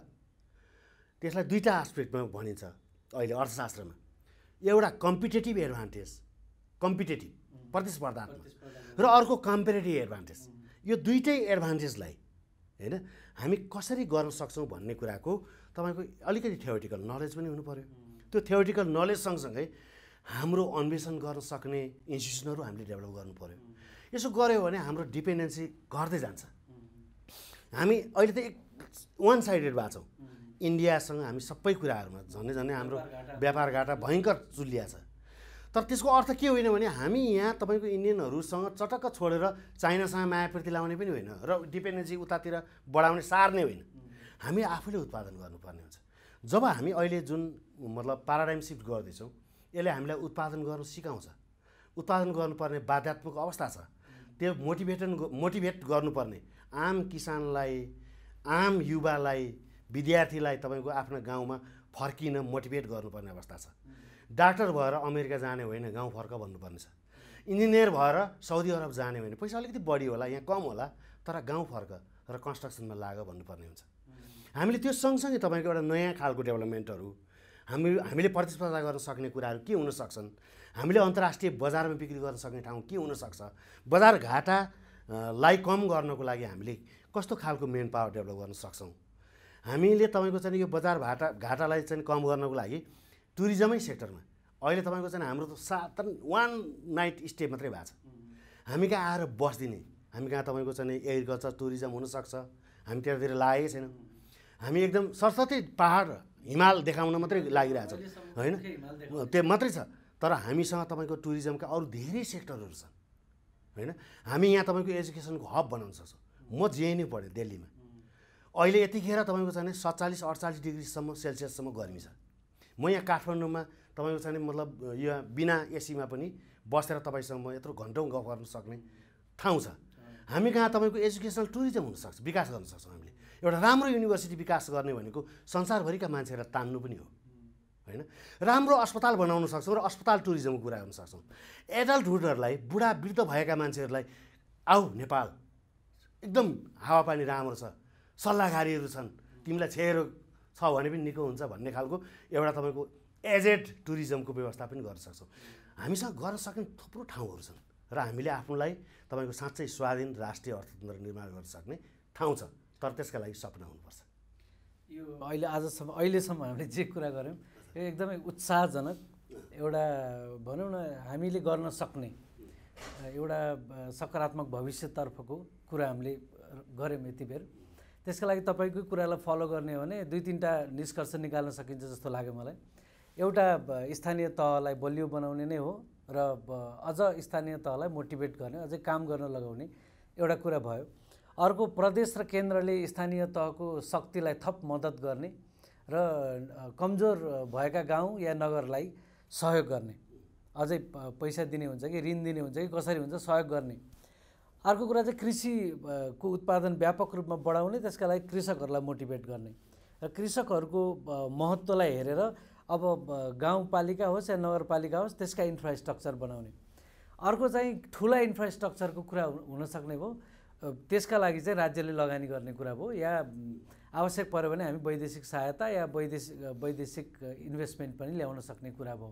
त्यसलाई दुईवटा आस्पेक्टमा भनिन्छ अहिले अर्थशास्त्रमा एउटा कम्पिटेटिभ एडभान्टेज कम्पिटेटिभ प्रतिस्पर्धात्मक र अर्को कम्पेरिटिभ एडभान्टेज यो दुइटै एडभान्टेजलाई होइन हामी कसरी गर्न सक्छौँ भन्ने कुराको तपाईँको अलिकति थ्योरिटिकल नलेज पनि हुनु पऱ्यो त्यो थ्योरिटिकल नलेज सँगसँगै हाम्रो अन्वेषण गर्न सक्ने इन्स्टिट्युसनहरू हामीले डेभलप गर्नु पऱ्यो यसो गऱ्यो भने हाम्रो डिपेन्डेन्सी घट्दै जान्छ हामी अहिले त एक वान साइडेड भएको छौँ इन्डियासँग हामी सबै कुराहरूमा झन्डै झन्डै हाम्रो व्यापार घाटा भयङ्कर चुलिया छ तर त्यसको अर्थ के होइन भने हामी यहाँ तपाईँको इन्डियनहरूसँग चटक्क छोडेर चाइनासँग मायाप्रीति लाउने पनि होइन र डिपेन्डेन्सी उतातिर बढाउने सार्ने होइन हामी आफूले उत्पादन गर्नुपर्ने हुन्छ जब हामी अहिले जुन मतलब पाराडाइम सिफ्ट गर्दैछौँ यसले हामीलाई उत्पादन गर्नु सिकाउँछ उत्पादन गर्नुपर्ने बाध्यात्मक अवस्था छ त्यो मोटिभेटन मोटिभेट गर्नुपर्ने आम किसानलाई आम युवालाई विद्यार्थीलाई तपाईँको आफ्नो गाउँमा फर्किन मोटिभेट गर्नुपर्ने अवस्था छ डाक्टर भएर अमेरिका जाने होइन गाउँ फर्क भन्नुपर्ने छ इन्जिनियर भएर साउदी अरब जाने होइन पैसा अलिकति बढी होला यहाँ कम होला तर गाउँ फर्क र कन्स्ट्रक्सनमा लाग भन्नुपर्ने हुन्छ हामीले त्यो सँगसँगै तपाईँको एउटा नयाँ खालको डेभलपमेन्टहरू हामी हामीले प्रतिस्पर्धा गर्न सक्ने कुराहरू के हुन सक्छन् हामीले अन्तर्राष्ट्रिय बजारमा बिक्री गर्न सक्ने ठाउँ के हुनसक्छ बजार घाटालाई कम गर्नको लागि हामीले कस्तो खालको मेन पावर डेभलप गर्न सक्छौँ हामीले तपाईँको चाहिँ यो बजार भाटा घाटालाई चाहिँ कम गर्नको लागि टुरिज्मै सेक्टरमा अहिले तपाईँको चाहिँ हाम्रो त सात वान नाइट स्टे मात्रै भएको छ हामी कहाँ आएर बसिदिने हामी कहाँ तपाईँको चाहिँ एग्रिकल्चर टुरिज्म हुनसक्छ हामी त्यहाँतिर लागेकै छैनौँ हामी एकदम सरस्वती पाहाड हिमाल देखाउन मात्रै लागिरहेछौँ होइन त्यो मात्रै छ तर हामीसँग तपाईँको टुरिज्मका अरू धेरै सेक्टरहरू छन् होइन हामी यहाँ तपाईँको एजुकेसनको हब बनाउन सक्छौँ म जेएनयु पढेँ दिल्लीमा अहिले यतिखेर तपाईँको चाहिँ सत्तालिस अडचालिस डिग्रीसम्म सेल्सियससम्म गर्मी छ म यहाँ काठमाडौँमा तपाईँको चाहिँ मतलब यो बिना एसीमा पनि बसेर तपाईँसँग म यत्रो घन्टौँ गफ गर्न सक्ने ठाउँ छ हामी कहाँ तपाईँको एजुकेसनल टुरिज्म हुनसक्छ विकास गर्न सक्छौँ हामीले एउटा राम्रो युनिभर्सिटी विकास गर्ने भनेको संसारभरिका मान्छेहरूलाई तान्नु पनि हो होइन राम्रो अस्पताल बनाउन सक्छौँ र अस्पताल टुरिज्मको कुरा गर्न सक्छौँ एडल्टहुडहरूलाई बुढा वृद्ध भएका मान्छेहरूलाई आऊ नेपाल एकदम हावापानी राम्रो छ सल्लाहकारीहरू छन् तिमीलाई छेरो छ भने पनि निको हुन्छ भन्ने खालको एउटा तपाईँको एजेड टुरिज्मको व्यवस्था पनि गर्न सक्छौँ हामीसँग गर्न सक्ने थुप्रो ठाउँहरू छन् र हामीले आफ्नोलाई तपाईँको साँच्चै स्वाधीन राष्ट्रिय अर्थतन्त्र निर्माण गर्न सक्ने ठाउँ छ तर त्यसका लागि सपना हुनुपर्छ यो अहिले आजसम्म अहिलेसम्म हामीले जे कुरा गऱ्यौँ यो एकदमै उत्साहजनक एउटा भनौँ न हामीले गर्न सक्ने एउटा सकारात्मक भविष्यतर्फको कुरा हामीले गऱ्यौँ यतिबेर बेर त्यसको लागि तपाईँकै कुरालाई फलो गर्ने हो भने दुई तिनवटा निष्कर्ष निकाल्न सकिन्छ जस्तो लाग्यो मलाई एउटा स्थानीय तहलाई बलियो बनाउने नै हो र अझ स्थानीय तहलाई मोटिभेट गर्ने अझै काम गर्न लगाउने एउटा कुरा भयो अर्को प्रदेश र केन्द्रले स्थानीय तहको शक्तिलाई थप मद्दत गर्ने र कमजोर भएका गाउँ या नगरलाई सहयोग गर्ने अझै पैसा दिने हुन्छ कि ऋण दिने हुन्छ कि कसरी हुन्छ सहयोग गर्ने अर्को कुरा चाहिँ कृषिको उत्पादन व्यापक रूपमा बढाउने त्यसका लागि कृषकहरूलाई मोटिभेट गर्ने र कृषकहरूको महत्त्वलाई हेरेर अब गाउँपालिका होस् या नगरपालिका होस् त्यसका इन्फ्रास्ट्रक्चर बनाउने अर्को चाहिँ ठुला इन्फ्रास्ट्रक्चरको कुरा हुनसक्ने भयो त्यसका लागि चाहिँ राज्यले लगानी गर्ने कुरा भयो या आवश्यक पऱ्यो भने हामी वैदेशिक सहायता या वैदेशिक वैदेशिक इन्भेस्टमेन्ट पनि ल्याउन सक्ने कुरा भयो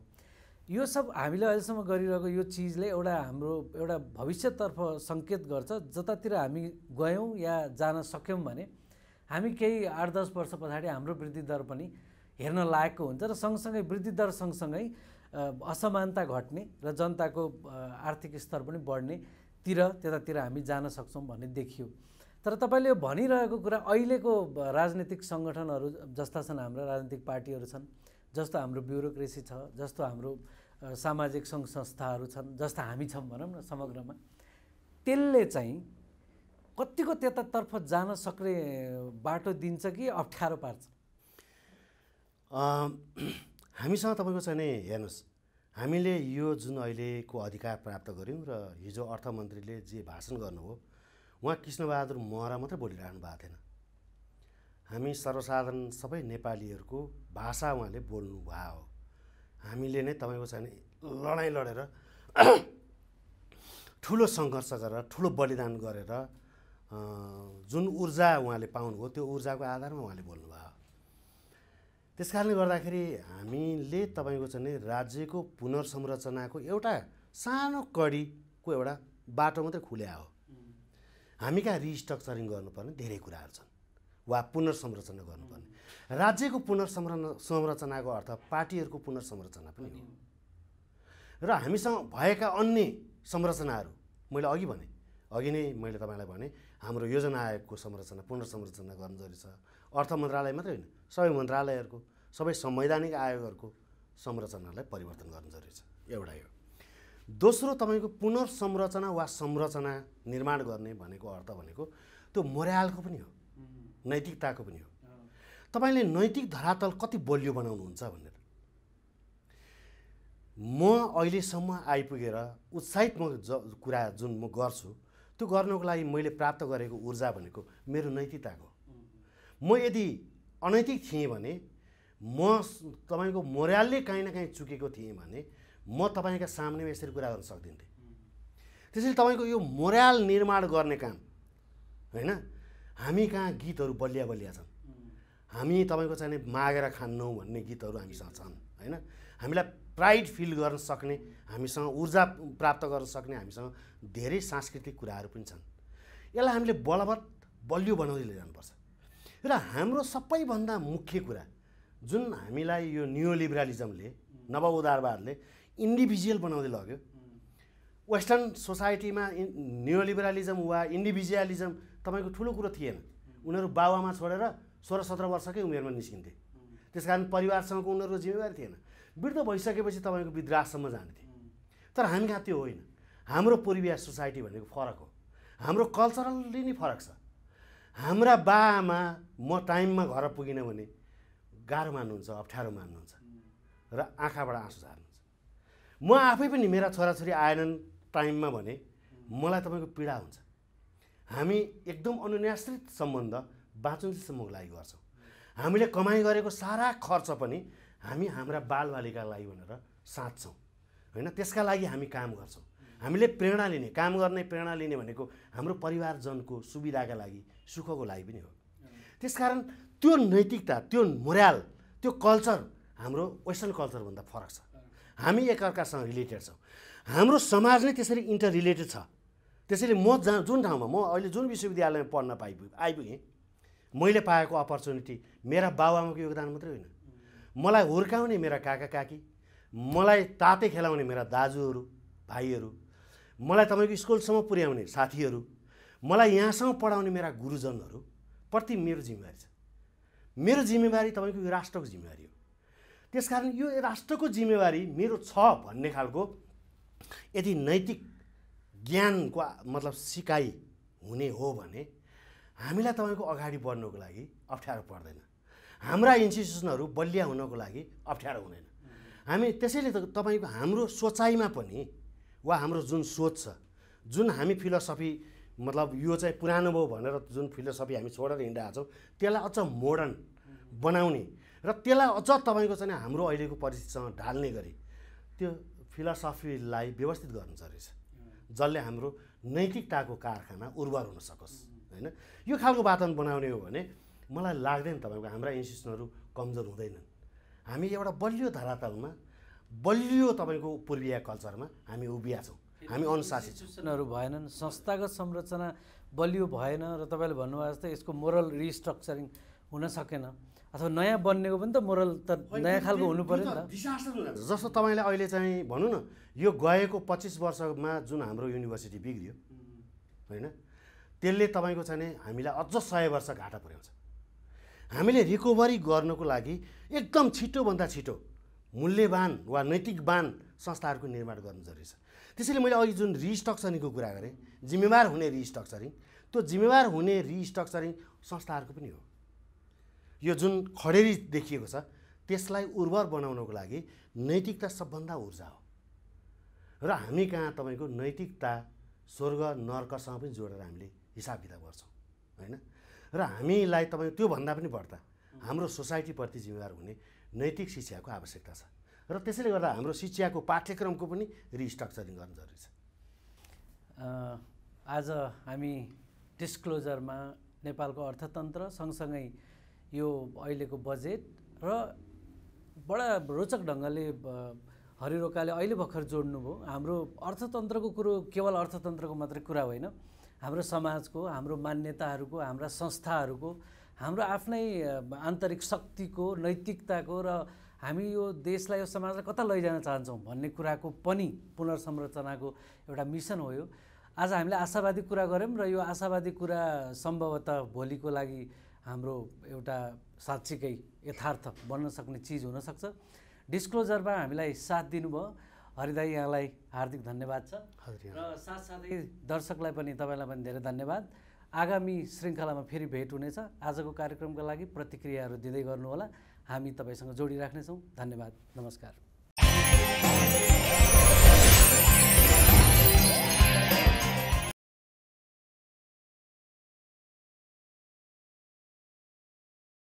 यो सब हामीले अहिलेसम्म गरिरहेको यो चिजले एउटा हाम्रो एउटा भविष्यतर्फ सङ्केत गर्छ जतातिर हामी गयौँ या जान सक्यौँ भने हामी केही आठ दस वर्ष पछाडि हाम्रो वृद्धि दर पनि हेर्न लायकको हुन्छ र सँगसँगै वृद्धि दर सँगसँगै असमानता घट्ने र जनताको आर्थिक स्तर पनि बढ्नेतिर त्यतातिर हामी जान सक्छौँ भन्ने देखियो तर तपाईँले भनिरहेको कुरा अहिलेको राजनीतिक सङ्गठनहरू जस्ता छन् हाम्रा राजनीतिक पार्टीहरू छन् जस्तो हाम्रो ब्युरोक्रेसी छ जस्तो हाम्रो सामाजिक सङ्घ संस्थाहरू छन् जस्ता हामी छौँ भनौँ न समग्रमा त्यसले चाहिँ कतिको त्यतातर्फ जान सक्ने बाटो दिन्छ कि अप्ठ्यारो पार्छ हामीसँग तपाईँको चाहिँ नि हेर्नुहोस् हामीले यो जुन अहिलेको अधिकार प्राप्त गऱ्यौँ र हिजो अर्थमन्त्रीले जे भाषण गर्नुभयो उहाँ कृष्णबहादुर महरा मात्रै बोलिरहनु भएको थिएन हामी सर्वसाधारण सबै नेपालीहरूको भाषा उहाँले बोल्नु भए हो हामीले नै तपाईँको चाहिँ लडाइँ लडेर ठुलो सङ्घर्ष गरेर ठुलो बलिदान गरेर जुन ऊर्जा उहाँले पाउनुभयो त्यो ऊर्जाको आधारमा उहाँले बोल्नुभयो त्यस कारणले गर्दाखेरि हामीले तपाईँको चाहिँ राज्यको पुनर्संरचनाको एउटा सानो कडीको एउटा बाटो मात्रै खुल्या हो हामी कहाँ रिस्ट्रक्चरिङ गर्नुपर्ने धेरै कुराहरू छन् वा पुनर्संरचना गर्नुपर्ने राज्यको पुनर्संरचना संरचनाको अर्थ पार्टीहरूको पुनर्संरचना पनि हो र हामीसँग भएका अन्य संरचनाहरू मैले अघि भने अघि नै मैले तपाईँलाई भने हाम्रो योजना आयोगको संरचना पुनर्संरचना गर्नु जरुरी छ अर्थ मन्त्रालय मात्रै होइन सबै मन्त्रालयहरूको सबै संवैधानिक आयोगहरूको संरचनालाई परिवर्तन गर्नु जरुरी छ एउटा यो दोस्रो तपाईँको पुनर्संरचना वा संरचना निर्माण गर्ने भनेको अर्थ भनेको त्यो मोरालको पनि हो नैतिकताको पनि हो तपाईँले नैतिक धरातल कति बलियो बनाउनुहुन्छ भनेर म अहिलेसम्म आइपुगेर उत्साहित म ज कुरा जुन म गर्छु त्यो गर्नको लागि मैले प्राप्त गरेको ऊर्जा भनेको मेरो नैतिकताको म यदि अनैतिक थिएँ भने म तपाईँको मोरालले काहीँ न काहीँ चुकेको थिएँ भने म तपाईँका सामनेमा यसरी कुरा गर्न सक्दिनँ थिएँ त्यसैले तपाईँको यो मोराल निर्माण गर्ने काम होइन हामी कहाँ गीतहरू बलिया बलिया छन् हामी तपाईँको चाहिँ मागेर खान्नौँ भन्ने गीतहरू हामीसँग छन् होइन हामीलाई प्राइड फिल गर्न सक्ने हामीसँग ऊर्जा प्राप्त गर्न सक्ने हामीसँग धेरै सांस्कृतिक कुराहरू पनि छन् यसलाई हामीले बलवत् बलियो बनाउँदै लैजानुपर्छ र हाम्रो सबैभन्दा मुख्य कुरा जुन हामीलाई यो न्युलिबरालिजमले नव उदारवादले इन्डिभिजुअल बनाउँदै लग्यो वेस्टर्न सोसाइटीमा न्यु वा इन्डिभिजुअलिजम तपाईँको ठुलो कुरो थिएन उनीहरू बाबुआमा छोडेर सोह्र सत्र वर्षकै उमेरमा निस्किन्थे त्यस कारण परिवारसँगको उनीहरूको जिम्मेवारी थिएन वृद्ध भइसकेपछि तपाईँको विद्रासम्म जान्थे तर हामी कहाँ त्यो होइन हाम्रो पूर्वीय सोसाइटी भनेको फरक हो हाम्रो कल्चरल्ली नै फरक छ हाम्रा बाआमा म टाइममा घर पुगिनँ भने गाह्रो मान्नुहुन्छ अप्ठ्यारो मान्नुहुन्छ र आँखाबाट आँसु झार्नु म आफै पनि मेरा छोराछोरी आएनन् टाइममा भने मलाई तपाईँको पीडा हुन्छ हामी एकदम अनुन्याश्रित सम्बन्ध बाँचुन्जेलसम्मको लागि गर्छौँ हामीले कमाइ गरेको सारा खर्च पनि हामी हाम्रा बालबालिका लागि भनेर साँच्छौँ होइन त्यसका लागि हामी काम गर्छौँ हामीले प्रेरणा लिने काम गर्ने प्रेरणा लिने भनेको हाम्रो परिवारजनको सुविधाका लागि सुखको लागि पनि हो त्यसकारण त्यो नैतिकता त्यो मोराल त्यो कल्चर हाम्रो वेस्टर्न कल्चरभन्दा फरक छ हामी एकअर्कासँग रिलेटेड छौँ हाम्रो समाज नै त्यसरी इन्टर रिलेटेड छ त्यसैले म जहाँ जुन ठाउँमा म अहिले जुन विश्वविद्यालयमा पढ्न पाइपु आइपुगेँ मैले पाएको अपर्च्युनिटी मेरा बाबुआमाको योगदान मात्रै होइन मलाई हुर्काउने मेरा काका काकी मलाई ताते खेलाउने मेरा दाजुहरू भाइहरू मलाई तपाईँको स्कुलसम्म पुर्याउने साथीहरू मलाई यहाँसम्म पढाउने मेरा गुरुजनहरू प्रति मेरो जिम्मेवारी छ मेरो जिम्मेवारी तपाईँको यो राष्ट्रको जिम्मेवारी त्यस कारण यो राष्ट्रको जिम्मेवारी मेरो छ भन्ने खालको यदि नैतिक ज्ञानको मतलब सिकाइ हुने हो भने हामीलाई तपाईँको अगाडि बढ्नुको लागि अप्ठ्यारो पर्दैन हाम्रा इन्स्टिट्युसनहरू बलिया हुनको लागि अप्ठ्यारो हुँदैन हामी त्यसैले त तपाईँको हाम्रो सोचाइमा पनि वा हाम्रो जुन सोच छ जुन हामी फिलोसफी मतलब यो चाहिँ पुरानो भयो भनेर जुन फिलोसफी हामी छोडेर हिँडिरहेको छौँ त्यसलाई अझ मोडर्न बनाउने र त्यसलाई अझ तपाईँको चाहिँ हाम्रो अहिलेको परिस्थितिसँग ढाल्ने गरी त्यो फिलोसफीलाई व्यवस्थित गर्नु रहेछ जसले हाम्रो नैतिकताको कारखाना उर्वर हुन सकोस् होइन यो खालको वातावरण बनाउने हो भने मलाई लाग्दैन तपाईँको हाम्रा इन्स्टिट्युसनहरू कमजोर हुँदैनन् हामी एउटा बलियो धरातलमा बलियो तपाईँको पूर्वीय कल्चरमा हामी उभिया छौँ हामी अनुशासित इन्स्टिट्युसनहरू भएनन् संस्थागत संरचना बलियो भएन र तपाईँले भन्नुभयो जस्तै यसको मोरल रिस्ट्रक्चरिङ हुन सकेन अथवा नयाँ बन्नेको पनि त मोरल त नयाँ खालको हुनु पऱ्यो नि त जस्तो तपाईँले अहिले चाहिँ भनौँ न यो गएको पच्चिस वर्षमा जुन हाम्रो युनिभर्सिटी बिग्रियो होइन त्यसले तपाईँको चाहिँ हामीलाई अझ सय वर्ष घाटा पुर्याउँछ हामीले रिकभरी गर्नको लागि एकदम छिटोभन्दा छिटो मूल्यवान वा नैतिकवान संस्थाहरूको निर्माण गर्नु जरुरी छ त्यसैले मैले अघि जुन रिस्ट्रक्चरिङको कुरा गरेँ जिम्मेवार हुने रिस्ट्रक्चरिङ त्यो जिम्मेवार हुने रिस्ट्रक्चरिङ संस्थाहरूको पनि हो यो जुन खडेरी देखिएको छ त्यसलाई उर्वर बनाउनको लागि नैतिकता सबभन्दा ऊर्जा हो र हामी कहाँ तपाईँको नैतिकता स्वर्ग नर्कसँग पनि जोडेर हामीले हिसाब किताब गर्छौँ होइन र हामीलाई तपाईँ त्योभन्दा पनि बढ्दा हाम्रो सोसाइटीप्रति जिम्मेवार हुने नैतिक शिक्षाको आवश्यकता छ र त्यसैले गर्दा हाम्रो शिक्षाको पाठ्यक्रमको पनि रिस्ट्रक्चरिङ गर्नु जरुरी छ आज हामी डिस्क्लोजरमा नेपालको अर्थतन्त्र सँगसँगै यो अहिलेको बजेट र बडा रोचक ढङ्गले हरिरोकाले अहिले भर्खर जोड्नुभयो हाम्रो अर्थतन्त्रको कुरो केवल अर्थतन्त्रको मात्रै कुरा होइन हाम्रो समाजको हाम्रो मान्यताहरूको हाम्रा संस्थाहरूको हाम्रो आफ्नै आन्तरिक शक्तिको नैतिकताको र हामी यो देशलाई यो समाजलाई कता लैजान चाहन्छौँ भन्ने कुराको पनि पुनर्संरचनाको एउटा मिसन हो यो आज हामीले आशावादी कुरा गऱ्यौँ र यो आशावादी कुरा सम्भवतः भोलिको लागि हाम्रो एउटा साँच्चीकै यथार्थ बन्न सक्ने चिज हुनसक्छ डिस्क्लोजरमा हामीलाई साथ दिनुभयो हरिदाई यहाँलाई हार्दिक धन्यवाद छ र साथसाथै दर्शकलाई पनि तपाईँलाई पनि धेरै धन्यवाद आगामी श्रृङ्खलामा फेरि भेट हुनेछ आजको कार्यक्रमका लागि प्रतिक्रियाहरू दिँदै गर्नुहोला हामी तपाईँसँग जोडिराख्नेछौँ धन्यवाद नमस्कार